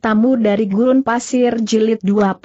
Tamu dari Gurun Pasir Jilid 24.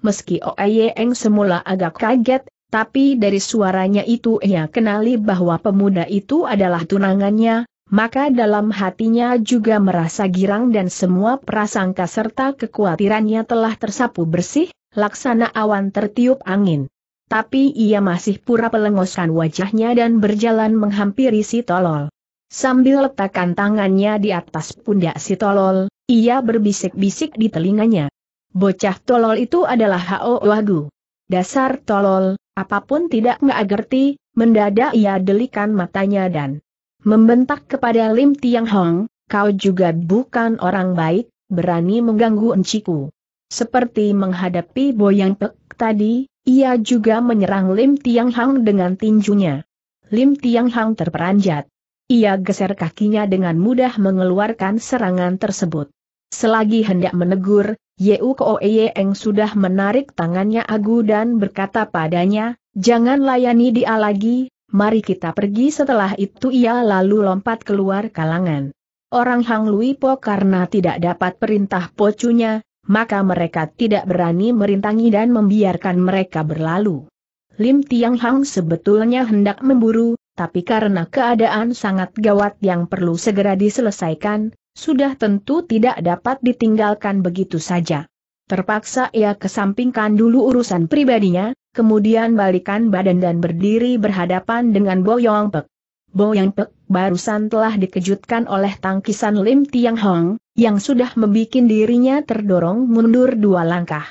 Meski Oeyeng semula agak kaget, tapi dari suaranya itu ia kenali bahwa pemuda itu adalah tunangannya, maka dalam hatinya juga merasa girang dan semua prasangka serta kekhawatirannya telah tersapu bersih, laksana awan tertiup angin. Tapi ia masih pura pelengoskan wajahnya dan berjalan menghampiri si tolol. Sambil letakkan tangannya di atas pundak si tolol, ia berbisik-bisik di telinganya. Bocah tolol itu adalah Hao Wagu. Dasar tolol, apapun tidak ngerti, mendadak ia delikan matanya dan membentak kepada Lim Tiang Hong, kau juga bukan orang baik, berani mengganggu enciku. Seperti menghadapi Boyang Pek tadi, ia juga menyerang Lim Tiang Hong dengan tinjunya. Lim Tiang Hong terperanjat. Ia geser kakinya dengan mudah mengeluarkan serangan tersebut. Selagi hendak menegur, Yeu Ko Eng sudah menarik tangannya Agu dan berkata padanya, jangan layani dia lagi, mari kita pergi setelah itu ia lalu lompat keluar kalangan. Orang Hang Lui Po karena tidak dapat perintah pocunya, maka mereka tidak berani merintangi dan membiarkan mereka berlalu. Lim Tiang Hang sebetulnya hendak memburu, tapi karena keadaan sangat gawat yang perlu segera diselesaikan, sudah tentu tidak dapat ditinggalkan begitu saja. Terpaksa ia kesampingkan dulu urusan pribadinya, kemudian balikan badan dan berdiri berhadapan dengan Boyong Pek. Boyong Pek barusan telah dikejutkan oleh tangkisan Lim Tiang Hong, yang sudah membuat dirinya terdorong mundur dua langkah.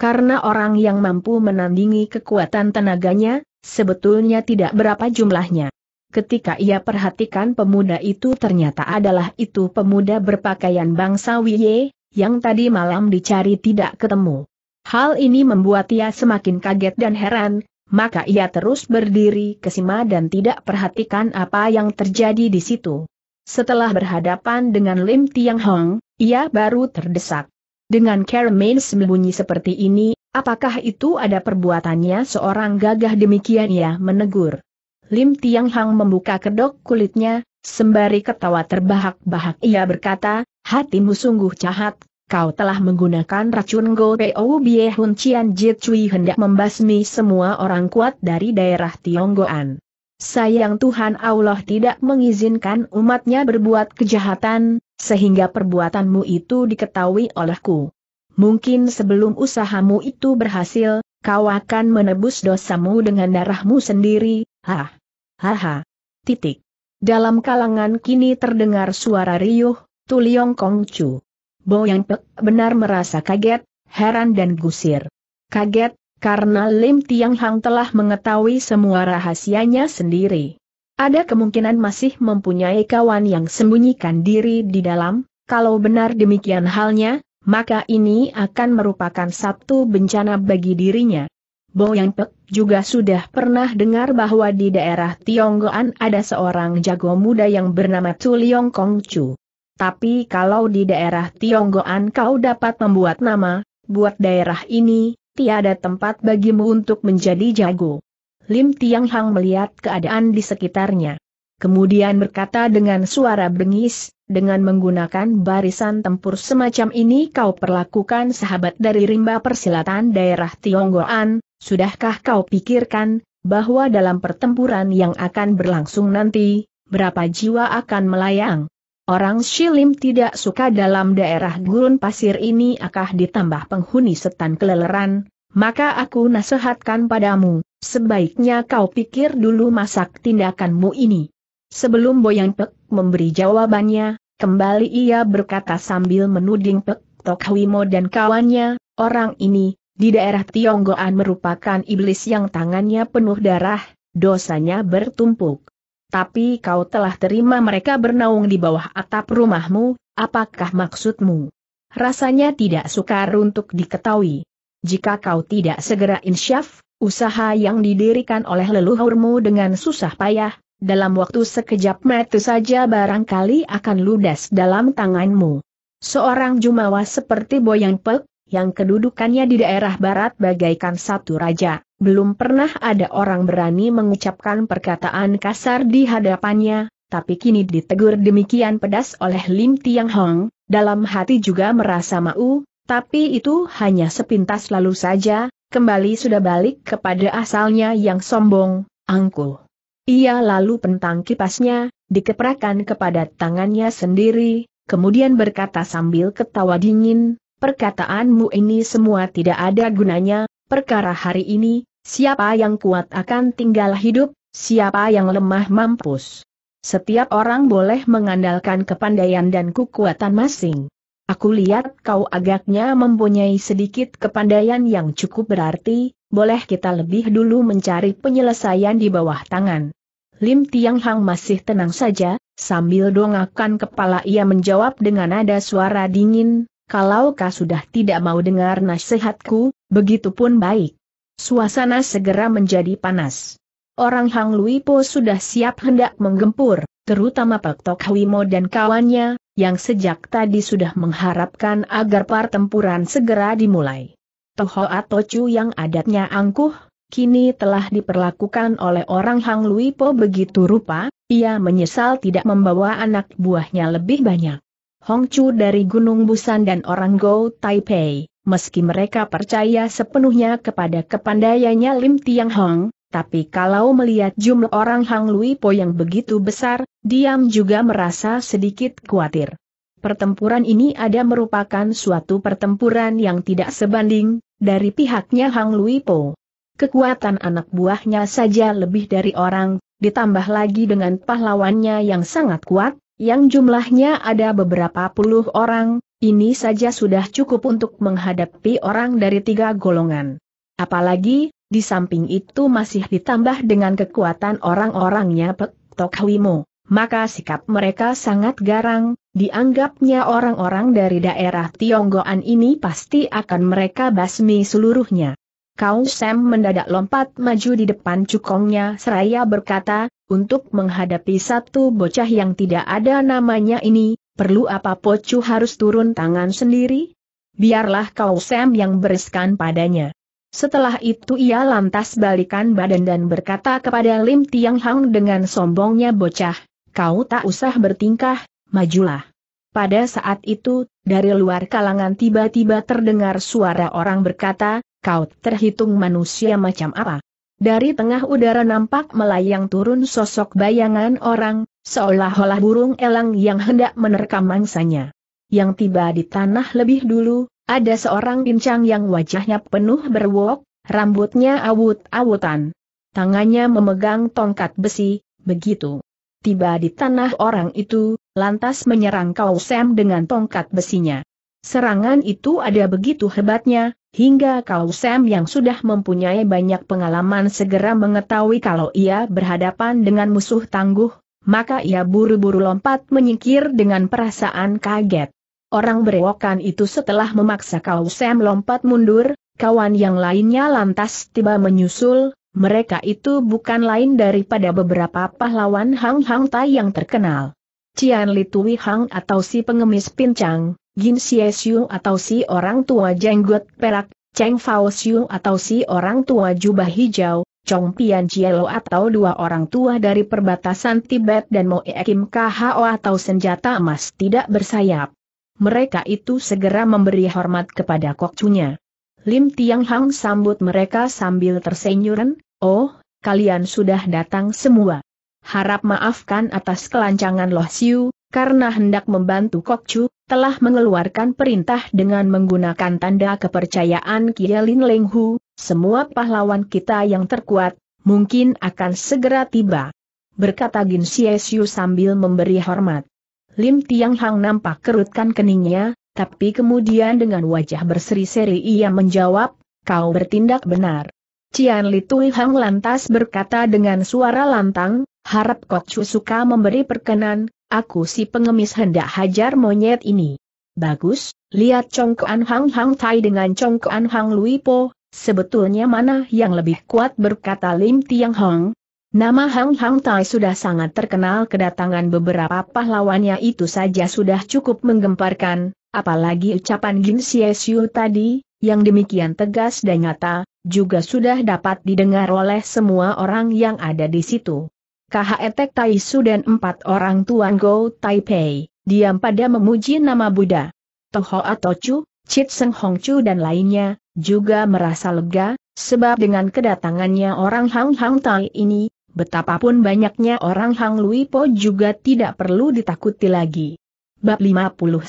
Karena orang yang mampu menandingi kekuatan tenaganya, sebetulnya tidak berapa jumlahnya. Ketika ia perhatikan pemuda itu ternyata adalah itu pemuda berpakaian bangsa Wiye, yang tadi malam dicari tidak ketemu. Hal ini membuat ia semakin kaget dan heran, maka ia terus berdiri kesima dan tidak perhatikan apa yang terjadi di situ. Setelah berhadapan dengan Lim Tiang Hong, ia baru terdesak. Dengan Kermain sembunyi seperti ini, apakah itu ada perbuatannya seorang gagah demikian ia menegur. Lim Tiang Hang membuka kedok kulitnya, sembari ketawa terbahak-bahak ia berkata, hatimu sungguh jahat, kau telah menggunakan racun Go Peo Bie Hun Cian Jit Cui hendak membasmi semua orang kuat dari daerah Tionggoan. Sayang Tuhan Allah tidak mengizinkan umatnya berbuat kejahatan, sehingga perbuatanmu itu diketahui olehku. Mungkin sebelum usahamu itu berhasil, kau akan menebus dosamu dengan darahmu sendiri, ah. Haha. Titik. Dalam kalangan kini terdengar suara riuh, Tuliong Kongcu. Bo Yang Pek benar merasa kaget, heran dan gusir. Kaget, karena Lim Tiang Hang telah mengetahui semua rahasianya sendiri. Ada kemungkinan masih mempunyai kawan yang sembunyikan diri di dalam, kalau benar demikian halnya, maka ini akan merupakan satu bencana bagi dirinya. Bo Yang Pek juga sudah pernah dengar bahwa di daerah Tionggoan ada seorang jago muda yang bernama Tu Liong Kong Chu. Tapi kalau di daerah Tionggoan kau dapat membuat nama, buat daerah ini, tiada tempat bagimu untuk menjadi jago. Lim Tiang Hang melihat keadaan di sekitarnya. Kemudian berkata dengan suara bengis, dengan menggunakan barisan tempur semacam ini kau perlakukan sahabat dari rimba persilatan daerah Tionggoan, Sudahkah kau pikirkan, bahwa dalam pertempuran yang akan berlangsung nanti, berapa jiwa akan melayang? Orang Shilim tidak suka dalam daerah gurun pasir ini akah ditambah penghuni setan keleleran, maka aku nasihatkan padamu, sebaiknya kau pikir dulu masak tindakanmu ini. Sebelum Boyang Pek memberi jawabannya, kembali ia berkata sambil menuding Pek Tokhwimo dan kawannya, orang ini, di daerah Tionggoan merupakan iblis yang tangannya penuh darah, dosanya bertumpuk. Tapi kau telah terima mereka bernaung di bawah atap rumahmu, apakah maksudmu? Rasanya tidak sukar untuk diketahui. Jika kau tidak segera insyaf, usaha yang didirikan oleh leluhurmu dengan susah payah, dalam waktu sekejap mata saja barangkali akan ludes dalam tanganmu. Seorang jumawa seperti Boyang Pek, yang kedudukannya di daerah barat bagaikan satu raja. Belum pernah ada orang berani mengucapkan perkataan kasar di hadapannya, tapi kini ditegur demikian pedas oleh Lim Tiang Hong, dalam hati juga merasa mau, tapi itu hanya sepintas lalu saja, kembali sudah balik kepada asalnya yang sombong, angkuh. Ia lalu pentang kipasnya, dikeprakan kepada tangannya sendiri, kemudian berkata sambil ketawa dingin, perkataanmu ini semua tidak ada gunanya, perkara hari ini, siapa yang kuat akan tinggal hidup, siapa yang lemah mampus. Setiap orang boleh mengandalkan kepandaian dan kekuatan masing. Aku lihat kau agaknya mempunyai sedikit kepandaian yang cukup berarti, boleh kita lebih dulu mencari penyelesaian di bawah tangan. Lim Tiang Hang masih tenang saja, sambil dongakkan kepala ia menjawab dengan nada suara dingin, kalau kau sudah tidak mau dengar nasihatku, begitupun baik. Suasana segera menjadi panas. Orang Hang Luipo sudah siap hendak menggempur, terutama Pak Tok Mo dan kawannya, yang sejak tadi sudah mengharapkan agar pertempuran segera dimulai. Toho atau Chu yang adatnya angkuh, kini telah diperlakukan oleh orang Hang Luipo begitu rupa, ia menyesal tidak membawa anak buahnya lebih banyak. Hong Hongcu dari Gunung Busan dan orang Go Taipei. Meski mereka percaya sepenuhnya kepada kepandaiannya Lim Tiang Hong, tapi kalau melihat jumlah orang Hang Lui Po yang begitu besar, diam juga merasa sedikit khawatir. Pertempuran ini ada merupakan suatu pertempuran yang tidak sebanding, dari pihaknya Hang Lui Po. Kekuatan anak buahnya saja lebih dari orang, ditambah lagi dengan pahlawannya yang sangat kuat, yang jumlahnya ada beberapa puluh orang, ini saja sudah cukup untuk menghadapi orang dari tiga golongan. Apalagi, di samping itu masih ditambah dengan kekuatan orang-orangnya Pek Tok maka sikap mereka sangat garang, dianggapnya orang-orang dari daerah Tionggoan ini pasti akan mereka basmi seluruhnya. Kau Sam mendadak lompat maju di depan cukongnya seraya berkata, untuk menghadapi satu bocah yang tidak ada namanya ini, perlu apa Pocu harus turun tangan sendiri? Biarlah kau Sam yang bereskan padanya. Setelah itu ia lantas balikan badan dan berkata kepada Lim Tiang Hang dengan sombongnya bocah, kau tak usah bertingkah, majulah. Pada saat itu, dari luar kalangan tiba-tiba terdengar suara orang berkata, kau terhitung manusia macam apa? Dari tengah udara nampak melayang turun sosok bayangan orang, seolah-olah burung elang yang hendak menerkam mangsanya. Yang tiba di tanah lebih dulu, ada seorang bincang yang wajahnya penuh berwok, rambutnya awut-awutan. Tangannya memegang tongkat besi, begitu. Tiba di tanah orang itu, lantas menyerang kau Sam dengan tongkat besinya. Serangan itu ada begitu hebatnya, hingga kau Sam yang sudah mempunyai banyak pengalaman segera mengetahui kalau ia berhadapan dengan musuh tangguh, maka ia buru-buru lompat menyingkir dengan perasaan kaget. Orang berewokan itu setelah memaksa kau Sam lompat mundur, kawan yang lainnya lantas tiba menyusul, mereka itu bukan lain daripada beberapa pahlawan Hang Hang Tai yang terkenal. Cian Litui Hang atau si pengemis pincang, Gin Xie atau si orang tua jenggot perak, Cheng Fao Xiu atau si orang tua jubah hijau, Chong Pian Jielo atau dua orang tua dari perbatasan Tibet dan Moe Kim Kho atau senjata emas tidak bersayap. Mereka itu segera memberi hormat kepada kokcunya. Lim Tiang Hang sambut mereka sambil tersenyuran, oh, kalian sudah datang semua harap maafkan atas kelancangan Loh Siu, karena hendak membantu Kok Chu, telah mengeluarkan perintah dengan menggunakan tanda kepercayaan Kielin Lenghu, semua pahlawan kita yang terkuat, mungkin akan segera tiba. Berkata Gin Siu sambil memberi hormat. Lim Tiang Hang nampak kerutkan keningnya, tapi kemudian dengan wajah berseri-seri ia menjawab, kau bertindak benar. Cian Litui Hang lantas berkata dengan suara lantang, harap Kocu suka memberi perkenan, aku si pengemis hendak hajar monyet ini. Bagus, lihat congkoan Hang Hang Tai dengan congkoan Hang Lui Po, sebetulnya mana yang lebih kuat berkata Lim Tiang Hong. Nama Hang Hang Tai sudah sangat terkenal kedatangan beberapa pahlawannya itu saja sudah cukup menggemparkan, apalagi ucapan Gin Xie Xiu tadi, yang demikian tegas dan nyata, juga sudah dapat didengar oleh semua orang yang ada di situ. KHET Taisu dan empat orang tuan Go Taipei, diam pada memuji nama Buddha. Toho Atochu, Chit Seng Hong Chu dan lainnya, juga merasa lega, sebab dengan kedatangannya orang Hang Hang Tai ini, betapapun banyaknya orang Hang Lui Po juga tidak perlu ditakuti lagi. Bab 59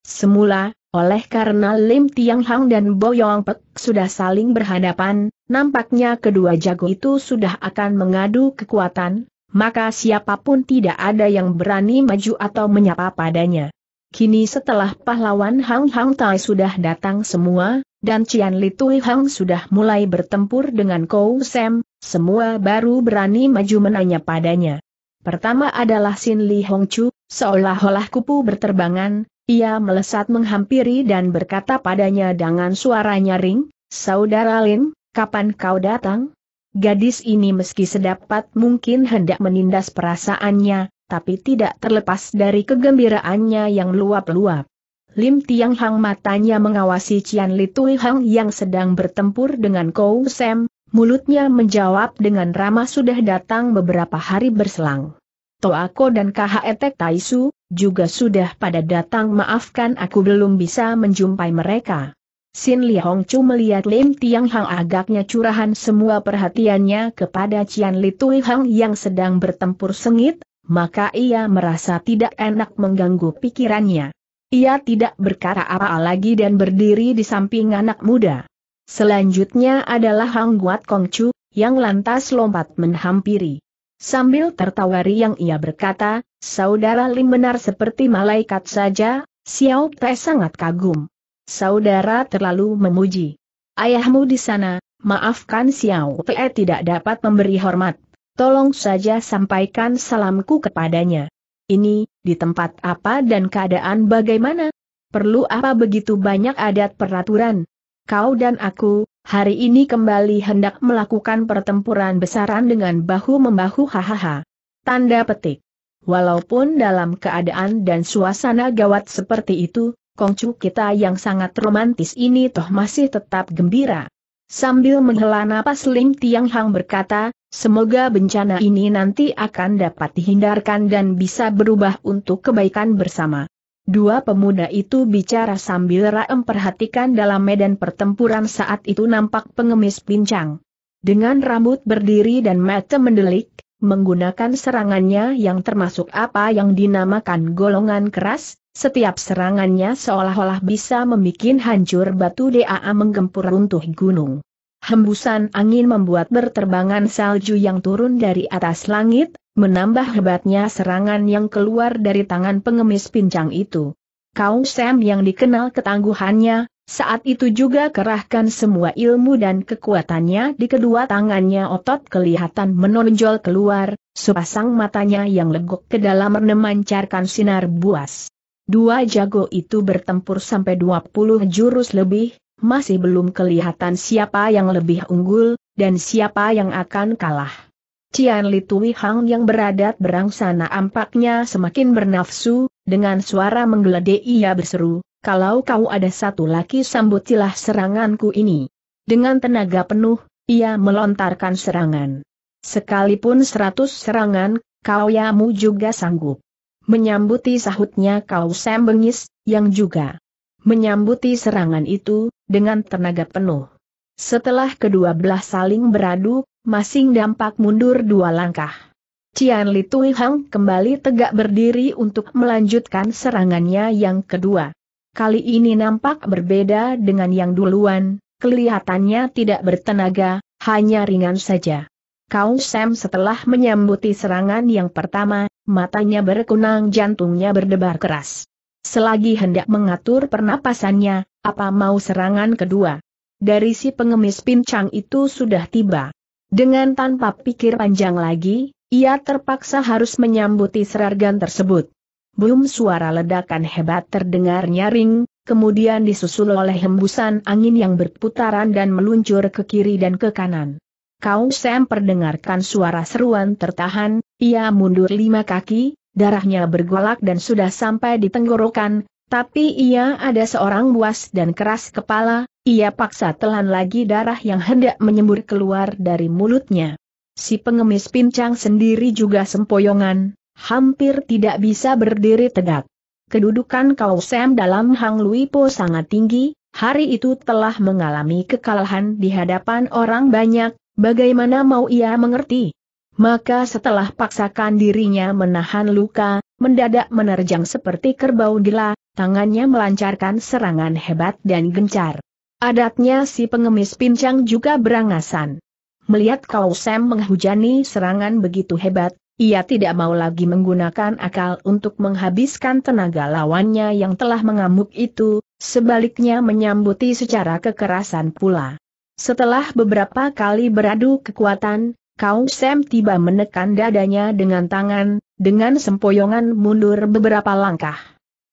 Semula, oleh karena Lim Tiang Hang dan Bo Yong Pek sudah saling berhadapan, nampaknya kedua jago itu sudah akan mengadu kekuatan, maka siapapun tidak ada yang berani maju atau menyapa padanya. Kini setelah pahlawan Hang Hang Tai sudah datang semua, dan Cian Li Tui Hang sudah mulai bertempur dengan Kou Sam, semua baru berani maju menanya padanya. Pertama adalah Sin Li Hong Chu, seolah-olah kupu berterbangan, ia melesat menghampiri dan berkata padanya dengan suara nyaring, Saudara Lin, kapan kau datang? Gadis ini meski sedapat mungkin hendak menindas perasaannya, tapi tidak terlepas dari kegembiraannya yang luap-luap. Lim Tiang Hang matanya mengawasi Cian Li Tui Hang yang sedang bertempur dengan Kou Sam, mulutnya menjawab dengan ramah sudah datang beberapa hari berselang. Toako dan Khetek e Taisu, juga sudah pada datang maafkan aku belum bisa menjumpai mereka. Sin Hong Chu melihat Lim Tiang Hang agaknya curahan semua perhatiannya kepada Cian Li Tui Hang yang sedang bertempur sengit, maka ia merasa tidak enak mengganggu pikirannya. Ia tidak berkata apa lagi dan berdiri di samping anak muda. Selanjutnya adalah Hang Guat Kong Chu, yang lantas lompat menghampiri. Sambil tertawa riang ia berkata, saudara Lim benar seperti malaikat saja, Xiao Te sangat kagum. Saudara terlalu memuji. Ayahmu di sana, maafkan Xiao Pe tidak dapat memberi hormat. Tolong saja sampaikan salamku kepadanya. Ini, di tempat apa dan keadaan bagaimana? Perlu apa begitu banyak adat peraturan? Kau dan aku, hari ini kembali hendak melakukan pertempuran besaran dengan bahu-membahu hahaha. Tanda petik. Walaupun dalam keadaan dan suasana gawat seperti itu, Kongcu kita yang sangat romantis ini toh masih tetap gembira. Sambil menghela napas Lim Tiang Hang berkata, semoga bencana ini nanti akan dapat dihindarkan dan bisa berubah untuk kebaikan bersama. Dua pemuda itu bicara sambil raem perhatikan dalam medan pertempuran saat itu nampak pengemis pincang. Dengan rambut berdiri dan mata mendelik, menggunakan serangannya yang termasuk apa yang dinamakan golongan keras, setiap serangannya seolah-olah bisa membuat hancur batu DAA menggempur runtuh gunung. Hembusan angin membuat berterbangan salju yang turun dari atas langit, menambah hebatnya serangan yang keluar dari tangan pengemis pincang itu. Kau Sam yang dikenal ketangguhannya, saat itu juga kerahkan semua ilmu dan kekuatannya di kedua tangannya otot kelihatan menonjol keluar, sepasang matanya yang legok ke dalam memancarkan sinar buas. Dua jago itu bertempur sampai 20 jurus lebih, masih belum kelihatan siapa yang lebih unggul, dan siapa yang akan kalah. Cian Litui Hang yang berada berangsana ampaknya semakin bernafsu, dengan suara menggeledek ia berseru, kalau kau ada satu laki sambutilah seranganku ini. Dengan tenaga penuh, ia melontarkan serangan. Sekalipun seratus serangan, kau yamu juga sanggup. Menyambuti sahutnya kau Sam Bengis, yang juga menyambuti serangan itu, dengan tenaga penuh. Setelah kedua belah saling beradu, masing dampak mundur dua langkah. Cian Li Tui Hang kembali tegak berdiri untuk melanjutkan serangannya yang kedua. Kali ini nampak berbeda dengan yang duluan, kelihatannya tidak bertenaga, hanya ringan saja. Kau Sam setelah menyambuti serangan yang pertama, matanya berkunang jantungnya berdebar keras. Selagi hendak mengatur pernapasannya, apa mau serangan kedua? Dari si pengemis pincang itu sudah tiba. Dengan tanpa pikir panjang lagi, ia terpaksa harus menyambuti serangan tersebut. Belum suara ledakan hebat terdengar nyaring, kemudian disusul oleh hembusan angin yang berputaran dan meluncur ke kiri dan ke kanan. Kau Sam perdengarkan suara seruan tertahan, ia mundur lima kaki, darahnya bergolak dan sudah sampai di tenggorokan, tapi ia ada seorang buas dan keras kepala, ia paksa telan lagi darah yang hendak menyembur keluar dari mulutnya. Si pengemis pincang sendiri juga sempoyongan, hampir tidak bisa berdiri tegak. Kedudukan kau Sam dalam Hang Luipo sangat tinggi, hari itu telah mengalami kekalahan di hadapan orang banyak, bagaimana mau ia mengerti? Maka setelah paksakan dirinya menahan luka, mendadak menerjang seperti kerbau gila, tangannya melancarkan serangan hebat dan gencar. Adatnya si pengemis pincang juga berangasan. Melihat kau Sam menghujani serangan begitu hebat, ia tidak mau lagi menggunakan akal untuk menghabiskan tenaga lawannya yang telah mengamuk itu, sebaliknya menyambuti secara kekerasan pula. Setelah beberapa kali beradu kekuatan, Kau Sam tiba menekan dadanya dengan tangan, dengan sempoyongan mundur beberapa langkah.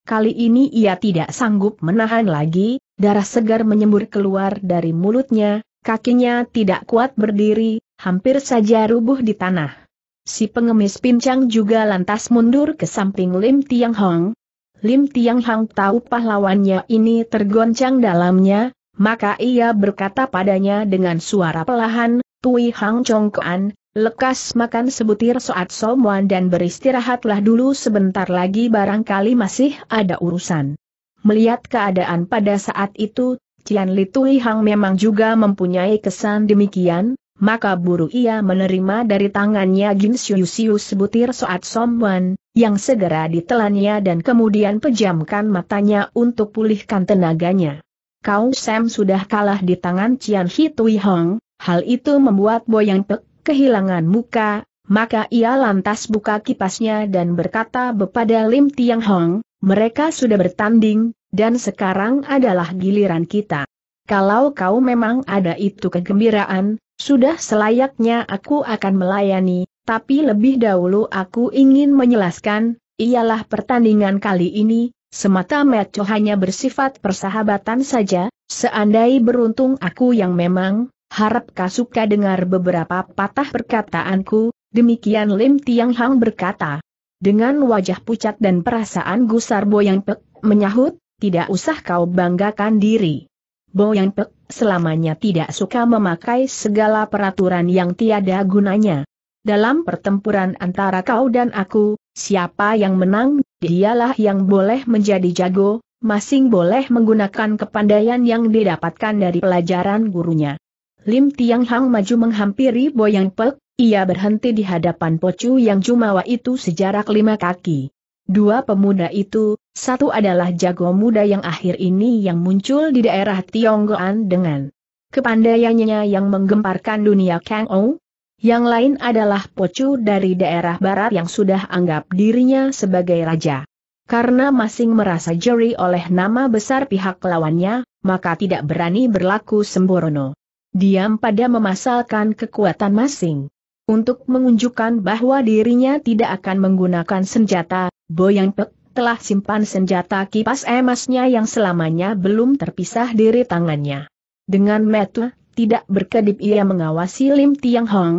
Kali ini ia tidak sanggup menahan lagi, darah segar menyembur keluar dari mulutnya, kakinya tidak kuat berdiri, hampir saja rubuh di tanah. Si pengemis pincang juga lantas mundur ke samping Lim Tiang Hong. Lim Tiang Hong tahu pahlawannya ini tergoncang dalamnya, maka ia berkata padanya dengan suara pelahan, Tui Hang Kuan, lekas makan sebutir soat somuan dan beristirahatlah dulu sebentar lagi barangkali masih ada urusan. Melihat keadaan pada saat itu, Cian Li Tui Hang memang juga mempunyai kesan demikian, maka buru ia menerima dari tangannya Gin Siu Siu sebutir soat somuan, yang segera ditelannya dan kemudian pejamkan matanya untuk pulihkan tenaganya. Kau Sam sudah kalah di tangan Cian Hi Tui Hang, Hal itu membuat Boyang Pek kehilangan muka, maka ia lantas buka kipasnya dan berkata kepada Lim Tiang Hong, mereka sudah bertanding, dan sekarang adalah giliran kita. Kalau kau memang ada itu kegembiraan, sudah selayaknya aku akan melayani, tapi lebih dahulu aku ingin menjelaskan, ialah pertandingan kali ini, semata meco hanya bersifat persahabatan saja, seandai beruntung aku yang memang harap Kasuka dengar beberapa patah perkataanku, demikian Lim Tiang Hang berkata. Dengan wajah pucat dan perasaan gusar Boyang Pek, menyahut, tidak usah kau banggakan diri. Boyang Pek selamanya tidak suka memakai segala peraturan yang tiada gunanya. Dalam pertempuran antara kau dan aku, siapa yang menang, dialah yang boleh menjadi jago, masing boleh menggunakan kepandaian yang didapatkan dari pelajaran gurunya. Lim Tiang Hang maju menghampiri Boyang Pek, ia berhenti di hadapan Pocu yang jumawa itu sejarak lima kaki. Dua pemuda itu, satu adalah jago muda yang akhir ini yang muncul di daerah Tionggoan dengan kepandaiannya yang menggemparkan dunia Kang Ou. Yang lain adalah Pocu dari daerah barat yang sudah anggap dirinya sebagai raja. Karena masing merasa jeri oleh nama besar pihak lawannya, maka tidak berani berlaku sembrono diam pada memasalkan kekuatan masing. Untuk menunjukkan bahwa dirinya tidak akan menggunakan senjata, Boyang Pek telah simpan senjata kipas emasnya yang selamanya belum terpisah dari tangannya. Dengan metu, tidak berkedip ia mengawasi Lim Tiang Hong.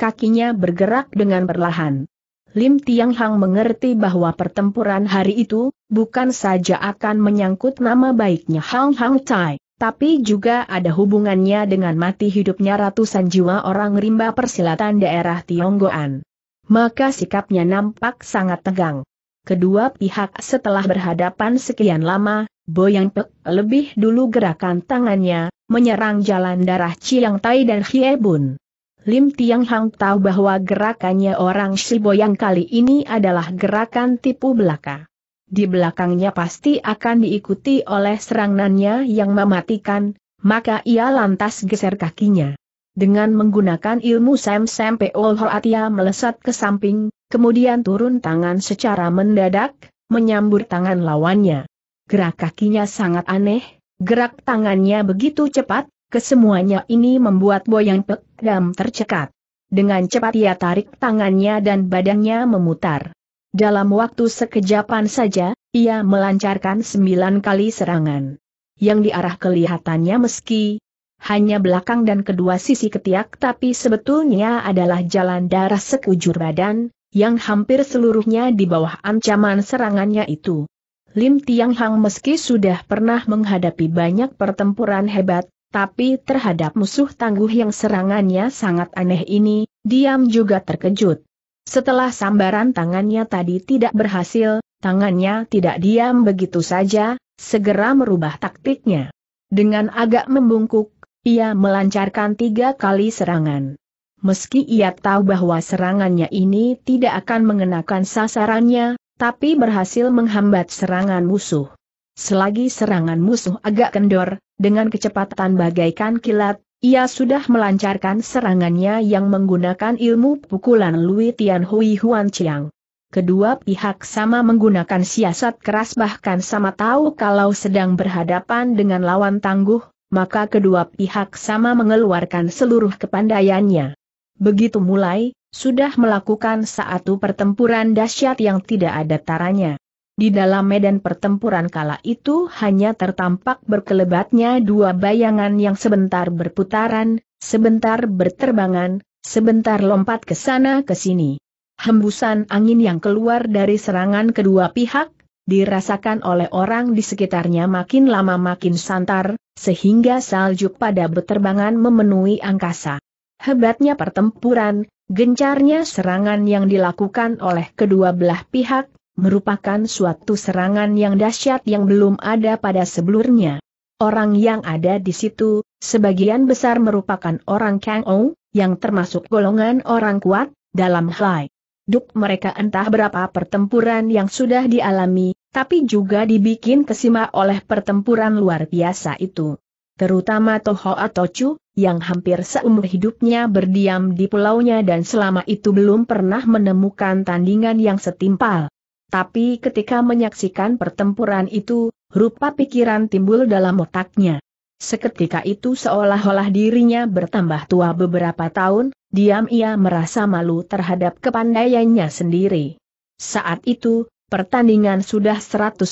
Kakinya bergerak dengan perlahan. Lim Tiang Hong mengerti bahwa pertempuran hari itu, bukan saja akan menyangkut nama baiknya Hang Hang Tai, tapi juga ada hubungannya dengan mati hidupnya ratusan jiwa orang rimba persilatan daerah Tionggoan. Maka sikapnya nampak sangat tegang. Kedua pihak setelah berhadapan sekian lama, Boyang Pek lebih dulu gerakan tangannya, menyerang jalan darah Chiang Tai dan Hie Bun. Lim Tiang Hang tahu bahwa gerakannya orang Si Boyang kali ini adalah gerakan tipu belaka di belakangnya pasti akan diikuti oleh serangannya yang mematikan, maka ia lantas geser kakinya. Dengan menggunakan ilmu Sam Sam Peol Hoatia melesat ke samping, kemudian turun tangan secara mendadak, menyambur tangan lawannya. Gerak kakinya sangat aneh, gerak tangannya begitu cepat, kesemuanya ini membuat Boyang Pek Dam tercekat. Dengan cepat ia tarik tangannya dan badannya memutar. Dalam waktu sekejapan saja, ia melancarkan sembilan kali serangan. Yang diarah kelihatannya meski hanya belakang dan kedua sisi ketiak tapi sebetulnya adalah jalan darah sekujur badan, yang hampir seluruhnya di bawah ancaman serangannya itu. Lim Tiang Hang meski sudah pernah menghadapi banyak pertempuran hebat, tapi terhadap musuh tangguh yang serangannya sangat aneh ini, diam juga terkejut. Setelah sambaran tangannya tadi tidak berhasil, tangannya tidak diam begitu saja, segera merubah taktiknya. Dengan agak membungkuk, ia melancarkan tiga kali serangan. Meski ia tahu bahwa serangannya ini tidak akan mengenakan sasarannya, tapi berhasil menghambat serangan musuh. Selagi serangan musuh agak kendor, dengan kecepatan bagaikan kilat, ia sudah melancarkan serangannya yang menggunakan ilmu pukulan Lui Tian Hui Huan Chiang. Kedua pihak sama menggunakan siasat keras bahkan sama tahu kalau sedang berhadapan dengan lawan tangguh, maka kedua pihak sama mengeluarkan seluruh kepandaiannya. Begitu mulai, sudah melakukan satu pertempuran dahsyat yang tidak ada taranya. Di dalam medan pertempuran kala itu hanya tertampak berkelebatnya dua bayangan yang sebentar berputaran, sebentar berterbangan, sebentar lompat ke sana ke sini. Hembusan angin yang keluar dari serangan kedua pihak, dirasakan oleh orang di sekitarnya makin lama makin santar, sehingga salju pada berterbangan memenuhi angkasa. Hebatnya pertempuran, gencarnya serangan yang dilakukan oleh kedua belah pihak, merupakan suatu serangan yang dahsyat yang belum ada pada sebelumnya. Orang yang ada di situ, sebagian besar merupakan orang Kang Ou, yang termasuk golongan orang kuat, dalam Hai. duk mereka entah berapa pertempuran yang sudah dialami, tapi juga dibikin kesima oleh pertempuran luar biasa itu. Terutama Toho atau Chu, yang hampir seumur hidupnya berdiam di pulaunya dan selama itu belum pernah menemukan tandingan yang setimpal tapi ketika menyaksikan pertempuran itu, rupa pikiran timbul dalam otaknya. Seketika itu seolah-olah dirinya bertambah tua beberapa tahun, diam ia merasa malu terhadap kepandaiannya sendiri. Saat itu, pertandingan sudah 150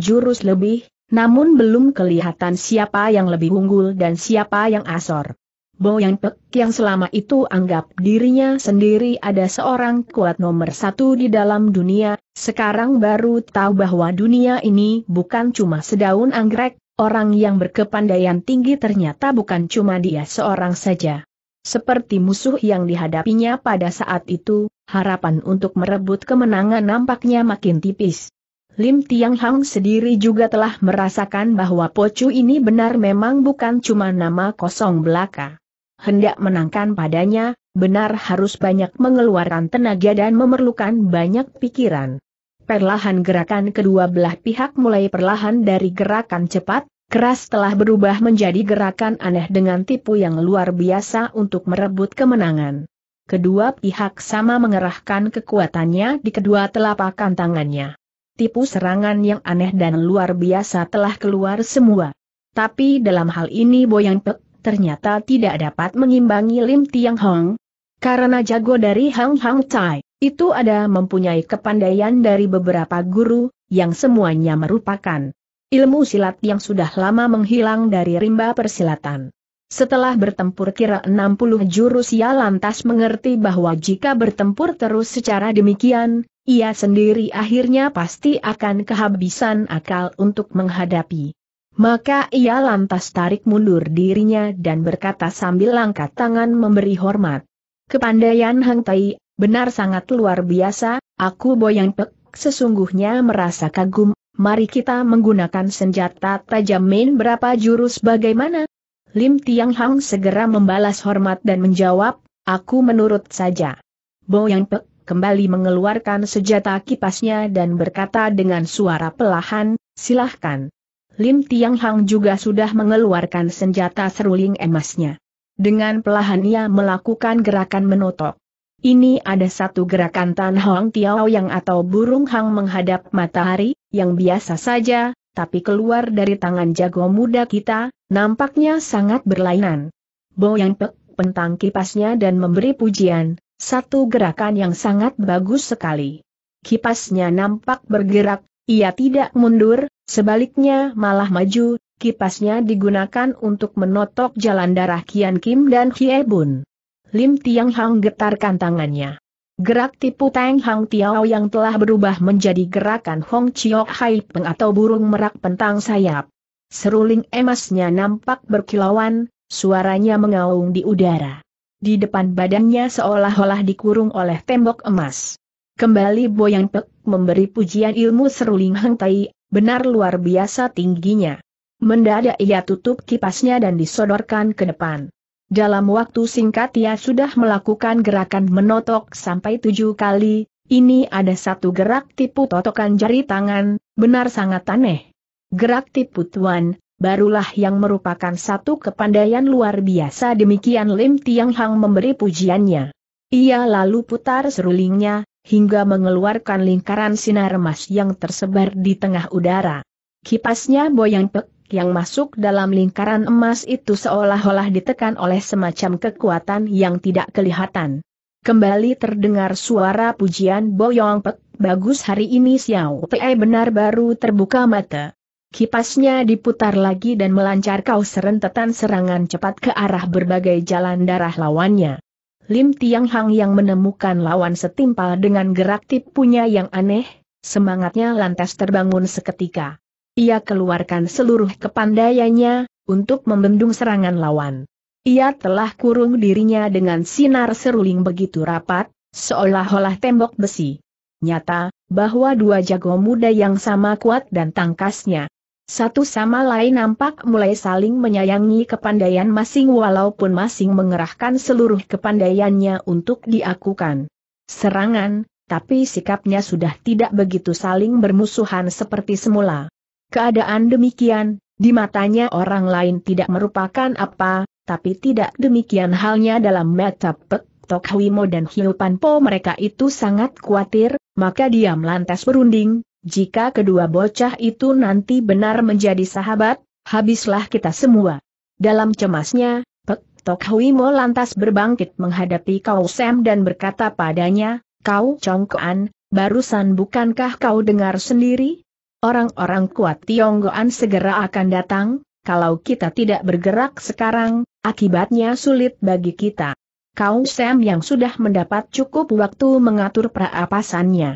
jurus lebih, namun belum kelihatan siapa yang lebih unggul dan siapa yang asor. Bo Yang Pek yang selama itu anggap dirinya sendiri ada seorang kuat nomor satu di dalam dunia, sekarang baru tahu bahwa dunia ini bukan cuma sedaun anggrek, orang yang berkepandaian tinggi ternyata bukan cuma dia seorang saja. Seperti musuh yang dihadapinya pada saat itu, harapan untuk merebut kemenangan nampaknya makin tipis. Lim Tiang Hang sendiri juga telah merasakan bahwa Pocu ini benar memang bukan cuma nama kosong belaka hendak menangkan padanya, benar harus banyak mengeluarkan tenaga dan memerlukan banyak pikiran. Perlahan gerakan kedua belah pihak mulai perlahan dari gerakan cepat, keras telah berubah menjadi gerakan aneh dengan tipu yang luar biasa untuk merebut kemenangan. Kedua pihak sama mengerahkan kekuatannya di kedua telapak tangannya. Tipu serangan yang aneh dan luar biasa telah keluar semua. Tapi dalam hal ini Boyang Pek ternyata tidak dapat mengimbangi Lim Tiang Hong. Karena jago dari Hang Hang Tai, itu ada mempunyai kepandaian dari beberapa guru, yang semuanya merupakan ilmu silat yang sudah lama menghilang dari rimba persilatan. Setelah bertempur kira 60 jurus ia lantas mengerti bahwa jika bertempur terus secara demikian, ia sendiri akhirnya pasti akan kehabisan akal untuk menghadapi maka ia lantas tarik mundur dirinya dan berkata sambil langkat tangan memberi hormat. Kepandaian Hang Tai, benar sangat luar biasa, aku Boyang Pek, sesungguhnya merasa kagum, mari kita menggunakan senjata tajam main berapa jurus bagaimana? Lim Tiang Hang segera membalas hormat dan menjawab, aku menurut saja. Boyang Pek kembali mengeluarkan senjata kipasnya dan berkata dengan suara pelahan, silahkan. Lim Tiang Hang juga sudah mengeluarkan senjata seruling emasnya. Dengan pelahan ia melakukan gerakan menotok. Ini ada satu gerakan Tan Hong Tiao yang atau burung hang menghadap matahari, yang biasa saja, tapi keluar dari tangan jago muda kita, nampaknya sangat berlainan. Bo Yang Pek pentang kipasnya dan memberi pujian, satu gerakan yang sangat bagus sekali. Kipasnya nampak bergerak, ia tidak mundur, Sebaliknya malah maju, kipasnya digunakan untuk menotok jalan darah Kian Kim dan Kie Bun. Lim Tiang Hang getarkan tangannya. Gerak tipu Tang Hang Tiao yang telah berubah menjadi gerakan Hong Chiok Hai Peng atau burung merak pentang sayap. Seruling emasnya nampak berkilauan, suaranya mengaung di udara. Di depan badannya seolah-olah dikurung oleh tembok emas. Kembali Boyang Pek memberi pujian ilmu seruling Hang Tai benar luar biasa tingginya. Mendadak ia tutup kipasnya dan disodorkan ke depan. Dalam waktu singkat ia sudah melakukan gerakan menotok sampai tujuh kali, ini ada satu gerak tipu totokan jari tangan, benar sangat aneh. Gerak tipu tuan, barulah yang merupakan satu kepandaian luar biasa demikian Lim Tiang Hang memberi pujiannya. Ia lalu putar serulingnya, hingga mengeluarkan lingkaran sinar emas yang tersebar di tengah udara. Kipasnya boyang pek, yang masuk dalam lingkaran emas itu seolah-olah ditekan oleh semacam kekuatan yang tidak kelihatan. Kembali terdengar suara pujian boyong pek, bagus hari ini Xiao Te benar baru terbuka mata. Kipasnya diputar lagi dan melancar kau serentetan serangan cepat ke arah berbagai jalan darah lawannya. Lim Tiang Hang yang menemukan lawan setimpal dengan gerak tipunya yang aneh, semangatnya lantas terbangun seketika. Ia keluarkan seluruh kepandaiannya, untuk membendung serangan lawan. Ia telah kurung dirinya dengan sinar seruling begitu rapat, seolah-olah tembok besi. Nyata, bahwa dua jago muda yang sama kuat dan tangkasnya, satu sama lain nampak mulai saling menyayangi kepandaian masing walaupun masing mengerahkan seluruh kepandaiannya untuk diakukan. Serangan, tapi sikapnya sudah tidak begitu saling bermusuhan seperti semula. Keadaan demikian, di matanya orang lain tidak merupakan apa, tapi tidak demikian halnya dalam mata Pek Tok dan Hiupan mereka itu sangat khawatir, maka diam lantas berunding, jika kedua bocah itu nanti benar menjadi sahabat, habislah kita semua. Dalam cemasnya, Pek Tok Hui Mo lantas berbangkit menghadapi Kau Sam dan berkata padanya, Kau Congkoan, barusan bukankah kau dengar sendiri? Orang-orang kuat Tionggoan segera akan datang, kalau kita tidak bergerak sekarang, akibatnya sulit bagi kita. Kau Sam yang sudah mendapat cukup waktu mengatur perapasannya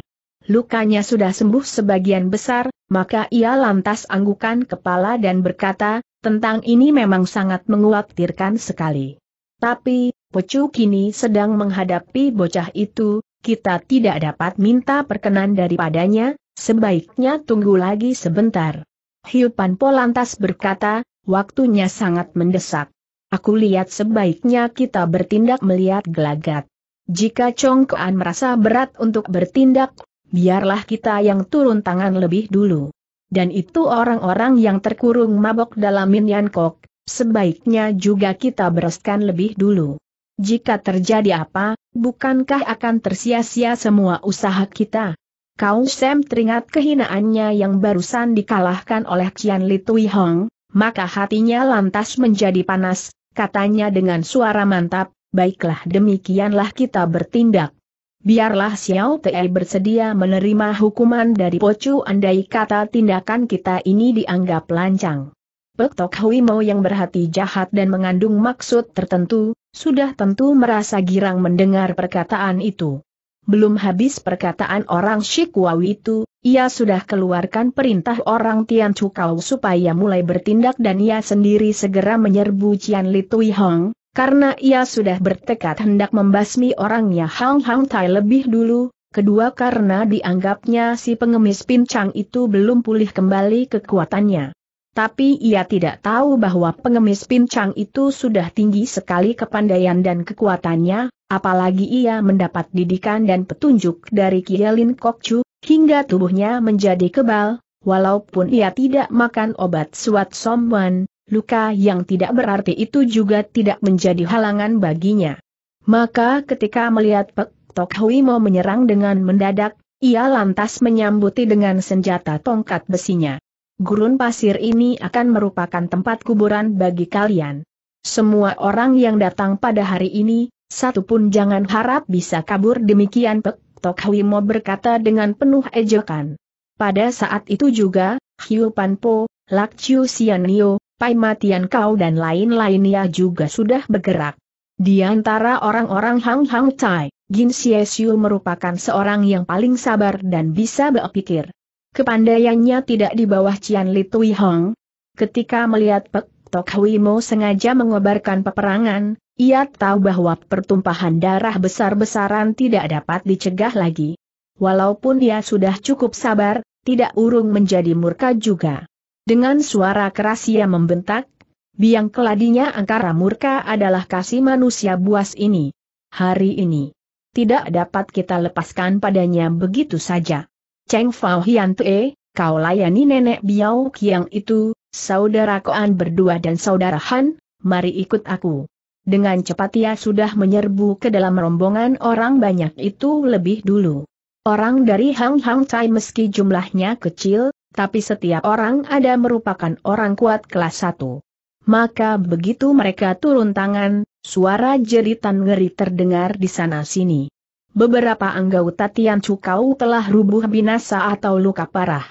lukanya sudah sembuh sebagian besar, maka ia lantas anggukan kepala dan berkata, tentang ini memang sangat menguatirkan sekali. Tapi, Pecu kini sedang menghadapi bocah itu, kita tidak dapat minta perkenan daripadanya, sebaiknya tunggu lagi sebentar. Hiupan Po lantas berkata, waktunya sangat mendesak. Aku lihat sebaiknya kita bertindak melihat gelagat. Jika Chong Kuan merasa berat untuk bertindak, biarlah kita yang turun tangan lebih dulu. Dan itu orang-orang yang terkurung mabok dalam Minyan Kok, sebaiknya juga kita bereskan lebih dulu. Jika terjadi apa, bukankah akan tersia-sia semua usaha kita? Kau Sam teringat kehinaannya yang barusan dikalahkan oleh Qian Li Tui Hong, maka hatinya lantas menjadi panas, katanya dengan suara mantap, baiklah demikianlah kita bertindak. Biarlah Xiao Tei bersedia menerima hukuman dari Pocu andai kata tindakan kita ini dianggap lancang. Pek Tok Hui yang berhati jahat dan mengandung maksud tertentu, sudah tentu merasa girang mendengar perkataan itu. Belum habis perkataan orang Shikwawi itu, ia sudah keluarkan perintah orang Tian Chukau supaya mulai bertindak dan ia sendiri segera menyerbu Cian Li Tui Hong, karena ia sudah bertekad hendak membasmi orangnya Hang Hang Tai lebih dulu, kedua karena dianggapnya si pengemis pincang itu belum pulih kembali kekuatannya. Tapi ia tidak tahu bahwa pengemis pincang itu sudah tinggi sekali kepandaian dan kekuatannya, apalagi ia mendapat didikan dan petunjuk dari Kielin Kokcu, hingga tubuhnya menjadi kebal, walaupun ia tidak makan obat suat somwan, luka yang tidak berarti itu juga tidak menjadi halangan baginya. Maka ketika melihat Pek Tok Hui mau menyerang dengan mendadak, ia lantas menyambuti dengan senjata tongkat besinya. Gurun pasir ini akan merupakan tempat kuburan bagi kalian. Semua orang yang datang pada hari ini, satupun jangan harap bisa kabur demikian Pek Tok Hui mau berkata dengan penuh ejekan. Pada saat itu juga, Hiu Panpo, Lak Chiu Sian Nio, Pai Matian Kau dan lain lain ya juga sudah bergerak. Di antara orang-orang Hang Hang Tai, Jin Xiu merupakan seorang yang paling sabar dan bisa berpikir. Kepandaiannya tidak di bawah Cian Li Tui Hong. Ketika melihat Pek Tok Hui Mo sengaja mengobarkan peperangan, ia tahu bahwa pertumpahan darah besar-besaran tidak dapat dicegah lagi. Walaupun dia sudah cukup sabar, tidak urung menjadi murka juga. Dengan suara keras ia membentak, biang keladinya angkara murka adalah kasih manusia buas ini. Hari ini. Tidak dapat kita lepaskan padanya begitu saja. Cheng Fao Hian Tue, kau layani nenek Biao Kiang itu, saudara Koan berdua dan saudara Han, mari ikut aku. Dengan cepat ia sudah menyerbu ke dalam rombongan orang banyak itu lebih dulu. Orang dari Hang Hang Chai meski jumlahnya kecil, tapi setiap orang ada merupakan orang kuat kelas satu. Maka begitu mereka turun tangan, suara jeritan ngeri terdengar di sana-sini. Beberapa anggota Tian Cukau telah rubuh binasa atau luka parah.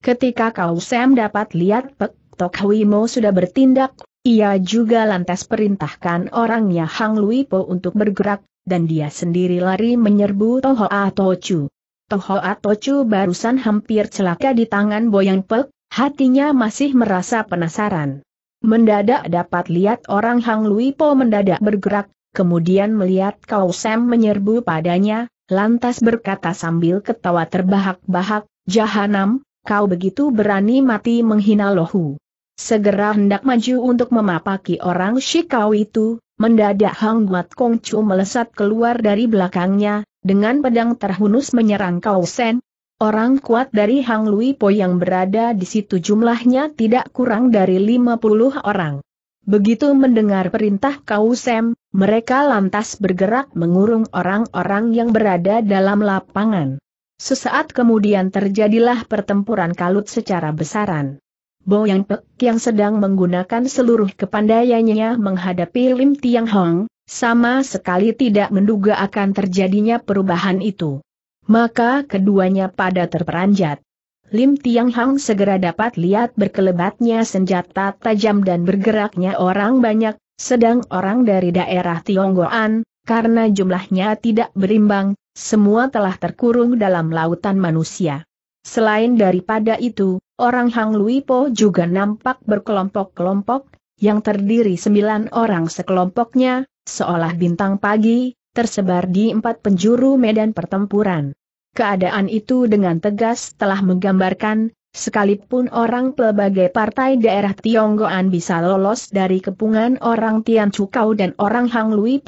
Ketika Kau Sam dapat lihat Pek Tok Hui Mo sudah bertindak, ia juga lantas perintahkan orangnya Hang Lui Po untuk bergerak, dan dia sendiri lari menyerbu Toho Atochu atau Tochu barusan hampir celaka di tangan Boyang Pek, hatinya masih merasa penasaran. Mendadak dapat lihat orang Hang Lui Po mendadak bergerak, kemudian melihat Kau Sam menyerbu padanya, lantas berkata sambil ketawa terbahak-bahak, Jahanam, kau begitu berani mati menghina lohu. Segera hendak maju untuk memapaki orang Shikau itu, mendadak Hang Wat Kong Chu melesat keluar dari belakangnya, dengan pedang terhunus menyerang Kau Sen, Orang kuat dari Hang Lui Po yang berada di situ jumlahnya tidak kurang dari 50 orang. Begitu mendengar perintah Kau Sen, mereka lantas bergerak mengurung orang-orang yang berada dalam lapangan. Sesaat kemudian terjadilah pertempuran kalut secara besaran. Bo Yang Pek yang sedang menggunakan seluruh kepandaiannya menghadapi Lim Tiang Hong, sama sekali tidak menduga akan terjadinya perubahan itu. Maka keduanya pada terperanjat. Lim Tiang Hang segera dapat lihat berkelebatnya senjata tajam dan bergeraknya orang banyak, sedang orang dari daerah Tionggoan, karena jumlahnya tidak berimbang, semua telah terkurung dalam lautan manusia. Selain daripada itu, orang Hang Lui Po juga nampak berkelompok-kelompok, yang terdiri sembilan orang sekelompoknya, seolah bintang pagi, tersebar di empat penjuru medan pertempuran. Keadaan itu dengan tegas telah menggambarkan, sekalipun orang pelbagai partai daerah Tionggoan bisa lolos dari kepungan orang Tian Chukau dan orang Hang Lui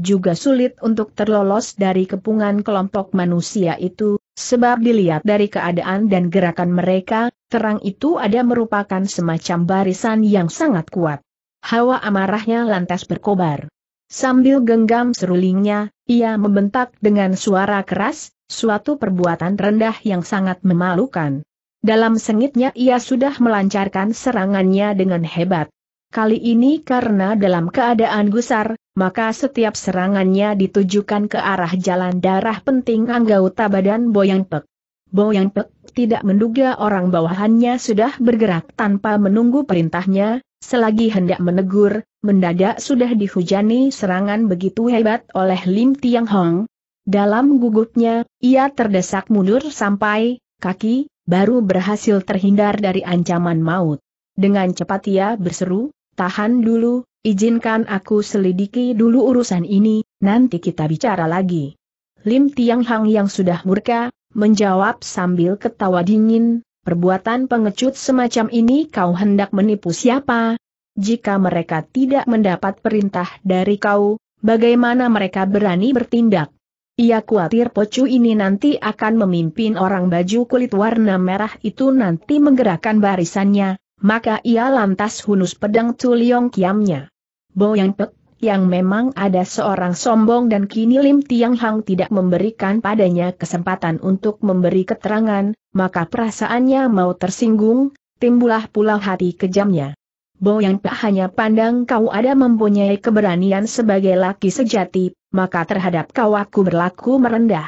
juga sulit untuk terlolos dari kepungan kelompok manusia itu, sebab dilihat dari keadaan dan gerakan mereka, terang itu ada merupakan semacam barisan yang sangat kuat. Hawa amarahnya lantas berkobar. Sambil genggam serulingnya, ia membentak dengan suara keras, suatu perbuatan rendah yang sangat memalukan. Dalam sengitnya ia sudah melancarkan serangannya dengan hebat. Kali ini karena dalam keadaan gusar, maka setiap serangannya ditujukan ke arah jalan darah penting anggota badan Boyang Pek. Boyang Pek tidak menduga orang bawahannya sudah bergerak tanpa menunggu perintahnya, Selagi hendak menegur, mendadak sudah dihujani serangan begitu hebat oleh Lim Tiang Hong. Dalam gugupnya, ia terdesak mundur sampai kaki, baru berhasil terhindar dari ancaman maut. Dengan cepat ia berseru, tahan dulu, izinkan aku selidiki dulu urusan ini, nanti kita bicara lagi. Lim Tiang Hang yang sudah murka, menjawab sambil ketawa dingin, perbuatan pengecut semacam ini kau hendak menipu siapa? Jika mereka tidak mendapat perintah dari kau, bagaimana mereka berani bertindak? Ia khawatir pocu ini nanti akan memimpin orang baju kulit warna merah itu nanti menggerakkan barisannya, maka ia lantas hunus pedang Tuliong Kiamnya. Boyang Pek yang memang ada seorang sombong dan kini Lim Tiang Hang tidak memberikan padanya kesempatan untuk memberi keterangan, maka perasaannya mau tersinggung, timbulah pula hati kejamnya. Bo Yang tak hanya pandang kau ada mempunyai keberanian sebagai laki sejati, maka terhadap kau aku berlaku merendah.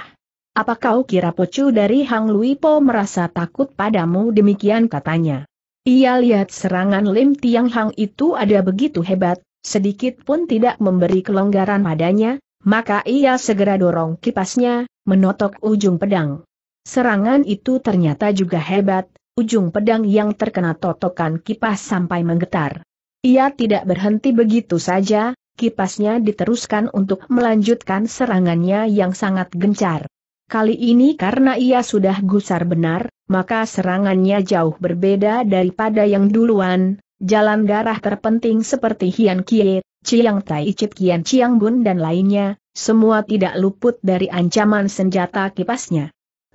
Apa kau kira pocu dari Hang Lui Po merasa takut padamu demikian katanya. Ia lihat serangan Lim Tiang Hang itu ada begitu hebat, sedikit pun tidak memberi kelonggaran padanya, maka ia segera dorong kipasnya, menotok ujung pedang. Serangan itu ternyata juga hebat, ujung pedang yang terkena totokan kipas sampai menggetar. Ia tidak berhenti begitu saja, kipasnya diteruskan untuk melanjutkan serangannya yang sangat gencar. Kali ini karena ia sudah gusar benar, maka serangannya jauh berbeda daripada yang duluan, Jalan darah terpenting seperti Hian Kie, Chiang Tai Chip Kian Chiang Bun dan lainnya, semua tidak luput dari ancaman senjata kipasnya.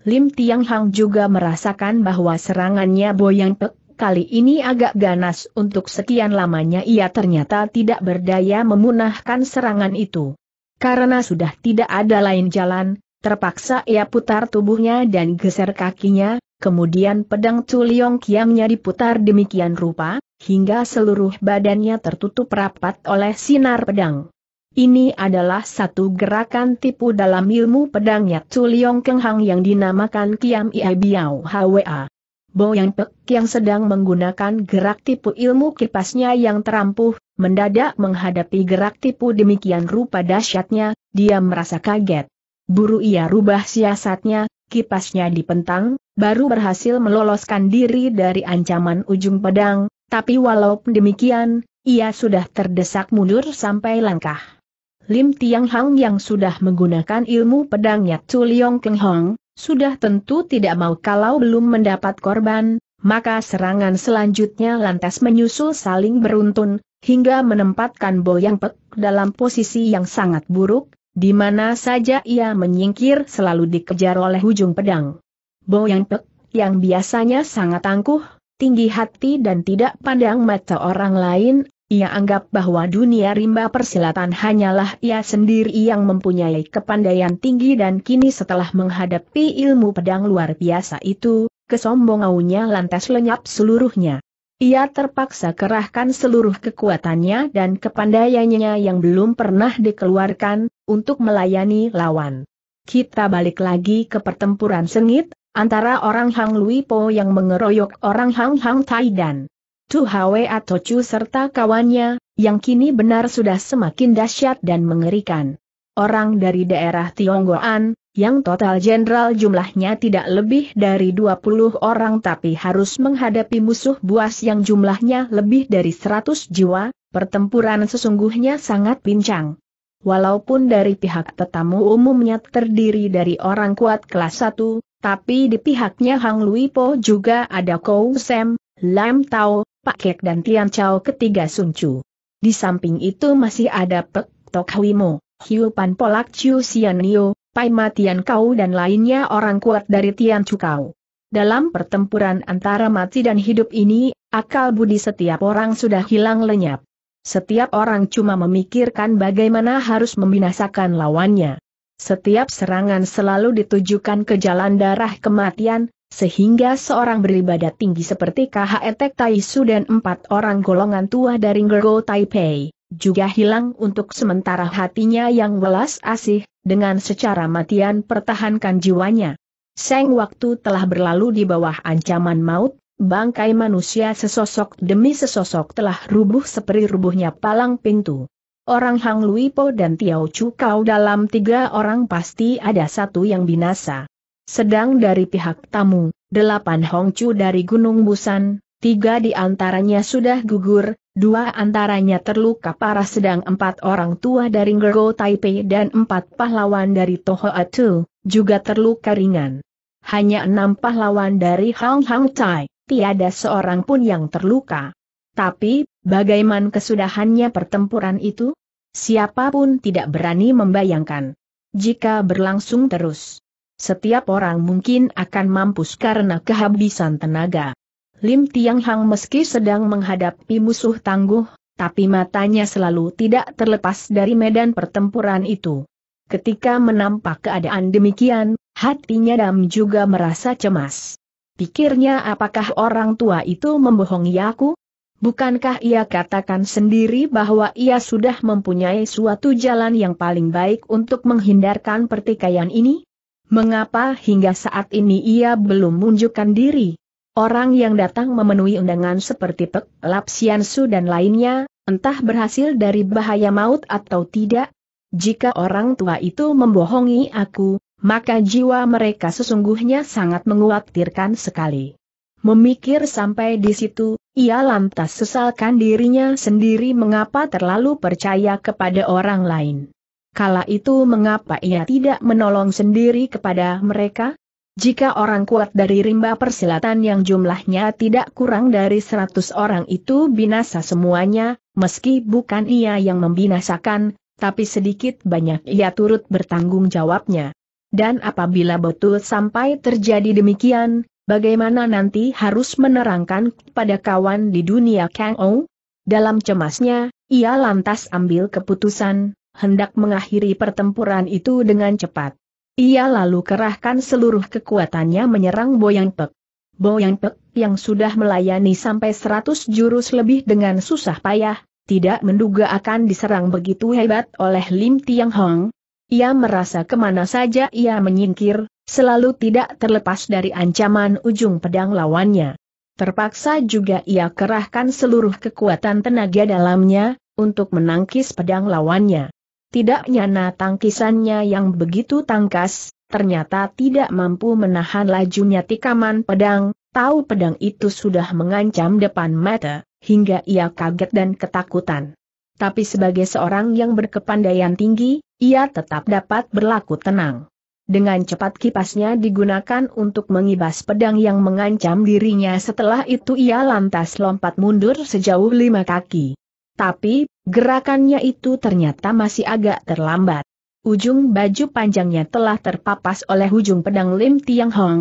Lim Tiang Hang juga merasakan bahwa serangannya Boyang Pek kali ini agak ganas untuk sekian lamanya ia ternyata tidak berdaya memunahkan serangan itu. Karena sudah tidak ada lain jalan, terpaksa ia putar tubuhnya dan geser kakinya, kemudian pedang Tuliong Kiamnya diputar demikian rupa, hingga seluruh badannya tertutup rapat oleh sinar pedang. Ini adalah satu gerakan tipu dalam ilmu pedangnya Keng Kenghang yang dinamakan Kiam Ia Biao Hwa. Bo Yang Pek yang sedang menggunakan gerak tipu ilmu kipasnya yang terampuh, mendadak menghadapi gerak tipu demikian rupa dahsyatnya, dia merasa kaget. Buru ia rubah siasatnya, kipasnya dipentang, baru berhasil meloloskan diri dari ancaman ujung pedang, tapi walaupun demikian, ia sudah terdesak mundur sampai langkah. Lim Tiang Hang yang sudah menggunakan ilmu pedangnya Chu Liong Keng Hong, sudah tentu tidak mau kalau belum mendapat korban, maka serangan selanjutnya lantas menyusul saling beruntun, hingga menempatkan Bo Yang Pek dalam posisi yang sangat buruk, di mana saja ia menyingkir selalu dikejar oleh ujung pedang. Bo Yang Pek, yang biasanya sangat tangguh tinggi hati dan tidak pandang mata orang lain, ia anggap bahwa dunia rimba persilatan hanyalah ia sendiri yang mempunyai kepandaian tinggi dan kini setelah menghadapi ilmu pedang luar biasa itu, kesombongannya lantas lenyap seluruhnya. Ia terpaksa kerahkan seluruh kekuatannya dan kepandaiannya yang belum pernah dikeluarkan, untuk melayani lawan. Kita balik lagi ke pertempuran sengit, antara orang Hang Lui Po yang mengeroyok orang Hang Hang Tai dan Tu Hwe atau Chu serta kawannya, yang kini benar sudah semakin dahsyat dan mengerikan. Orang dari daerah Tionggoan, yang total jenderal jumlahnya tidak lebih dari 20 orang tapi harus menghadapi musuh buas yang jumlahnya lebih dari 100 jiwa, pertempuran sesungguhnya sangat pincang. Walaupun dari pihak tetamu umumnya terdiri dari orang kuat kelas 1, tapi di pihaknya Hang Lui Po juga ada Kou Sam, Lam Tao, Pak Kek dan Tian Chao ketiga Sun Chu. Di samping itu masih ada Pek Tok Hui Mo, Hiu Pan Polak Chiu Sian Nio, Pai Ma Tian Kau dan lainnya orang kuat dari Tian Chu Kau. Dalam pertempuran antara mati dan hidup ini, akal budi setiap orang sudah hilang lenyap. Setiap orang cuma memikirkan bagaimana harus membinasakan lawannya. Setiap serangan selalu ditujukan ke jalan darah kematian, sehingga seorang beribadah tinggi seperti KHETEK Taisu dan empat orang golongan tua dari Gergo Taipei, juga hilang untuk sementara hatinya yang welas asih, dengan secara matian pertahankan jiwanya. Seng waktu telah berlalu di bawah ancaman maut, bangkai manusia sesosok demi sesosok telah rubuh seperti rubuhnya palang pintu. Orang Hang Lui Po dan Tiao Chu Kau dalam tiga orang pasti ada satu yang binasa. Sedang dari pihak tamu, delapan Hong Chu dari Gunung Busan, tiga di antaranya sudah gugur, dua antaranya terluka parah sedang empat orang tua dari Ngergo Taipei dan empat pahlawan dari Toho Atu, juga terluka ringan. Hanya enam pahlawan dari Hong Hang Tai, tiada seorang pun yang terluka. Tapi Bagaimana kesudahannya pertempuran itu? Siapapun tidak berani membayangkan. Jika berlangsung terus, setiap orang mungkin akan mampus karena kehabisan tenaga. Lim Tiang Hang meski sedang menghadapi musuh tangguh, tapi matanya selalu tidak terlepas dari medan pertempuran itu. Ketika menampak keadaan demikian, hatinya Dam juga merasa cemas. Pikirnya apakah orang tua itu membohongi aku? Bukankah ia katakan sendiri bahwa ia sudah mempunyai suatu jalan yang paling baik untuk menghindarkan pertikaian ini? Mengapa hingga saat ini ia belum menunjukkan diri? Orang yang datang memenuhi undangan seperti Pek, Lap dan lainnya, entah berhasil dari bahaya maut atau tidak, jika orang tua itu membohongi aku, maka jiwa mereka sesungguhnya sangat menguatirkan sekali. Memikir sampai di situ, ia lantas sesalkan dirinya sendiri mengapa terlalu percaya kepada orang lain. Kala itu mengapa ia tidak menolong sendiri kepada mereka? Jika orang kuat dari rimba persilatan yang jumlahnya tidak kurang dari seratus orang itu binasa semuanya, meski bukan ia yang membinasakan, tapi sedikit banyak ia turut bertanggung jawabnya. Dan apabila betul sampai terjadi demikian, Bagaimana nanti harus menerangkan pada kawan di dunia Kang Ou? Dalam cemasnya, ia lantas ambil keputusan, hendak mengakhiri pertempuran itu dengan cepat. Ia lalu kerahkan seluruh kekuatannya menyerang Boyang Pek. Boyang Pek yang sudah melayani sampai 100 jurus lebih dengan susah payah, tidak menduga akan diserang begitu hebat oleh Lim Tiang Hong, ia merasa kemana saja ia menyingkir, selalu tidak terlepas dari ancaman ujung pedang lawannya. Terpaksa juga ia kerahkan seluruh kekuatan tenaga dalamnya, untuk menangkis pedang lawannya. Tidak nyana tangkisannya yang begitu tangkas, ternyata tidak mampu menahan lajunya tikaman pedang, tahu pedang itu sudah mengancam depan mata, hingga ia kaget dan ketakutan tapi sebagai seorang yang berkepandaian tinggi, ia tetap dapat berlaku tenang. Dengan cepat kipasnya digunakan untuk mengibas pedang yang mengancam dirinya setelah itu ia lantas lompat mundur sejauh lima kaki. Tapi, gerakannya itu ternyata masih agak terlambat. Ujung baju panjangnya telah terpapas oleh ujung pedang Lim Tiang Hong,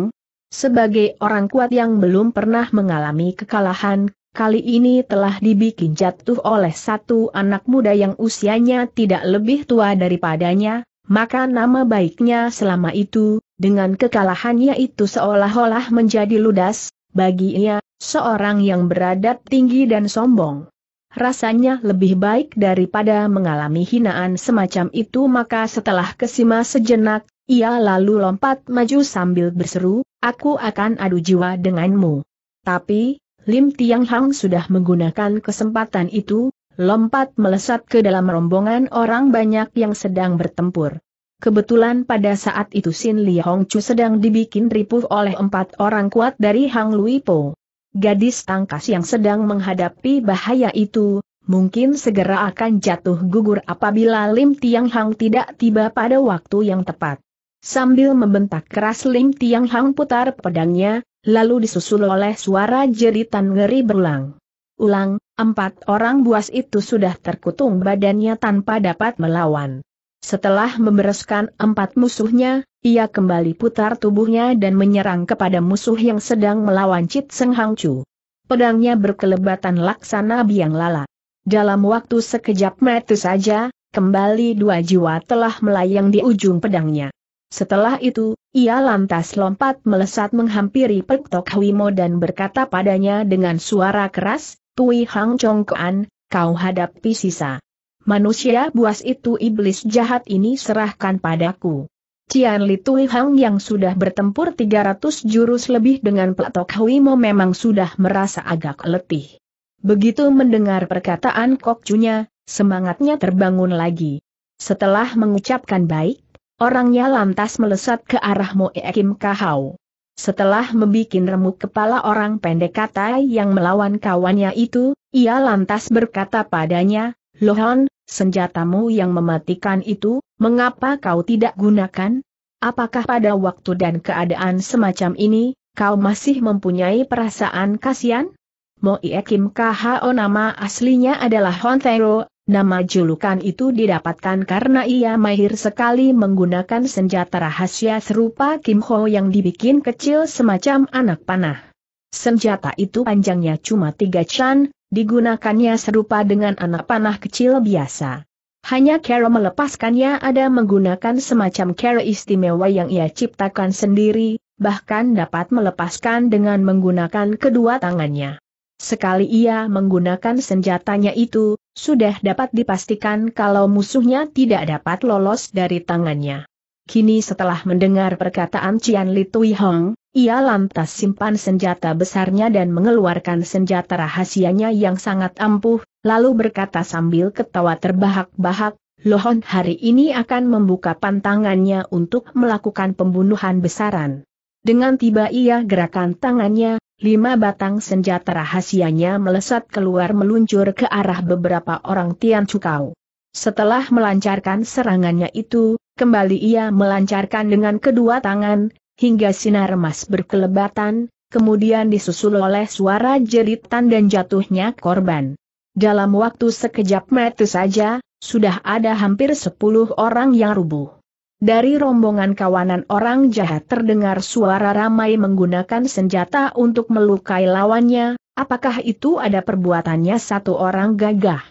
sebagai orang kuat yang belum pernah mengalami kekalahan, kali ini telah dibikin jatuh oleh satu anak muda yang usianya tidak lebih tua daripadanya, maka nama baiknya selama itu, dengan kekalahannya itu seolah-olah menjadi ludas, bagi ia, seorang yang beradat tinggi dan sombong. Rasanya lebih baik daripada mengalami hinaan semacam itu maka setelah kesima sejenak, ia lalu lompat maju sambil berseru, aku akan adu jiwa denganmu. Tapi, Lim Tiang Hang sudah menggunakan kesempatan itu, lompat melesat ke dalam rombongan orang banyak yang sedang bertempur. Kebetulan pada saat itu Sin Li Hong Chu sedang dibikin ripuh oleh empat orang kuat dari Hang Lui Po. Gadis tangkas yang sedang menghadapi bahaya itu, mungkin segera akan jatuh gugur apabila Lim Tiang Hang tidak tiba pada waktu yang tepat. Sambil membentak keras Lim Tiang Hang putar pedangnya, lalu disusul oleh suara jeritan ngeri berulang. Ulang, empat orang buas itu sudah terkutung badannya tanpa dapat melawan. Setelah membereskan empat musuhnya, ia kembali putar tubuhnya dan menyerang kepada musuh yang sedang melawan Cit Seng Hang Chu. Pedangnya berkelebatan laksana biang lala. Dalam waktu sekejap mata saja, kembali dua jiwa telah melayang di ujung pedangnya. Setelah itu, ia lantas lompat melesat menghampiri Pek Tok Hwimo dan berkata padanya dengan suara keras, Tui Hang Chong Kuan, kau hadapi sisa. Manusia buas itu iblis jahat ini serahkan padaku. Cian Li Tui Hang yang sudah bertempur 300 jurus lebih dengan Pek Tok Hwimo memang sudah merasa agak letih. Begitu mendengar perkataan Kokcunya, semangatnya terbangun lagi. Setelah mengucapkan baik, Orangnya lantas melesat ke arah Moe Kim Kahau. Setelah membuat remuk kepala orang pendek kata yang melawan kawannya itu, ia lantas berkata padanya, Lohon, senjatamu yang mematikan itu, mengapa kau tidak gunakan? Apakah pada waktu dan keadaan semacam ini, kau masih mempunyai perasaan kasihan? Moe Kim Kahao nama aslinya adalah Hon Thero, Nama julukan itu didapatkan karena ia mahir sekali menggunakan senjata rahasia serupa Kim Ho yang dibikin kecil semacam anak panah. Senjata itu panjangnya cuma tiga chan, digunakannya serupa dengan anak panah kecil biasa. Hanya Carol melepaskannya ada menggunakan semacam cara istimewa yang ia ciptakan sendiri, bahkan dapat melepaskan dengan menggunakan kedua tangannya. Sekali ia menggunakan senjatanya itu, sudah dapat dipastikan kalau musuhnya tidak dapat lolos dari tangannya. Kini setelah mendengar perkataan Cian Li Tui Hong, ia lantas simpan senjata besarnya dan mengeluarkan senjata rahasianya yang sangat ampuh, lalu berkata sambil ketawa terbahak-bahak, Lohon hari ini akan membuka pantangannya untuk melakukan pembunuhan besaran. Dengan tiba ia gerakan tangannya, Lima batang senjata rahasianya melesat keluar meluncur ke arah beberapa orang Tian Cukau. Setelah melancarkan serangannya itu, kembali ia melancarkan dengan kedua tangan, hingga sinar emas berkelebatan, kemudian disusul oleh suara jeritan dan jatuhnya korban. Dalam waktu sekejap mata saja, sudah ada hampir sepuluh orang yang rubuh. Dari rombongan kawanan orang jahat terdengar suara ramai menggunakan senjata untuk melukai lawannya, apakah itu ada perbuatannya satu orang gagah?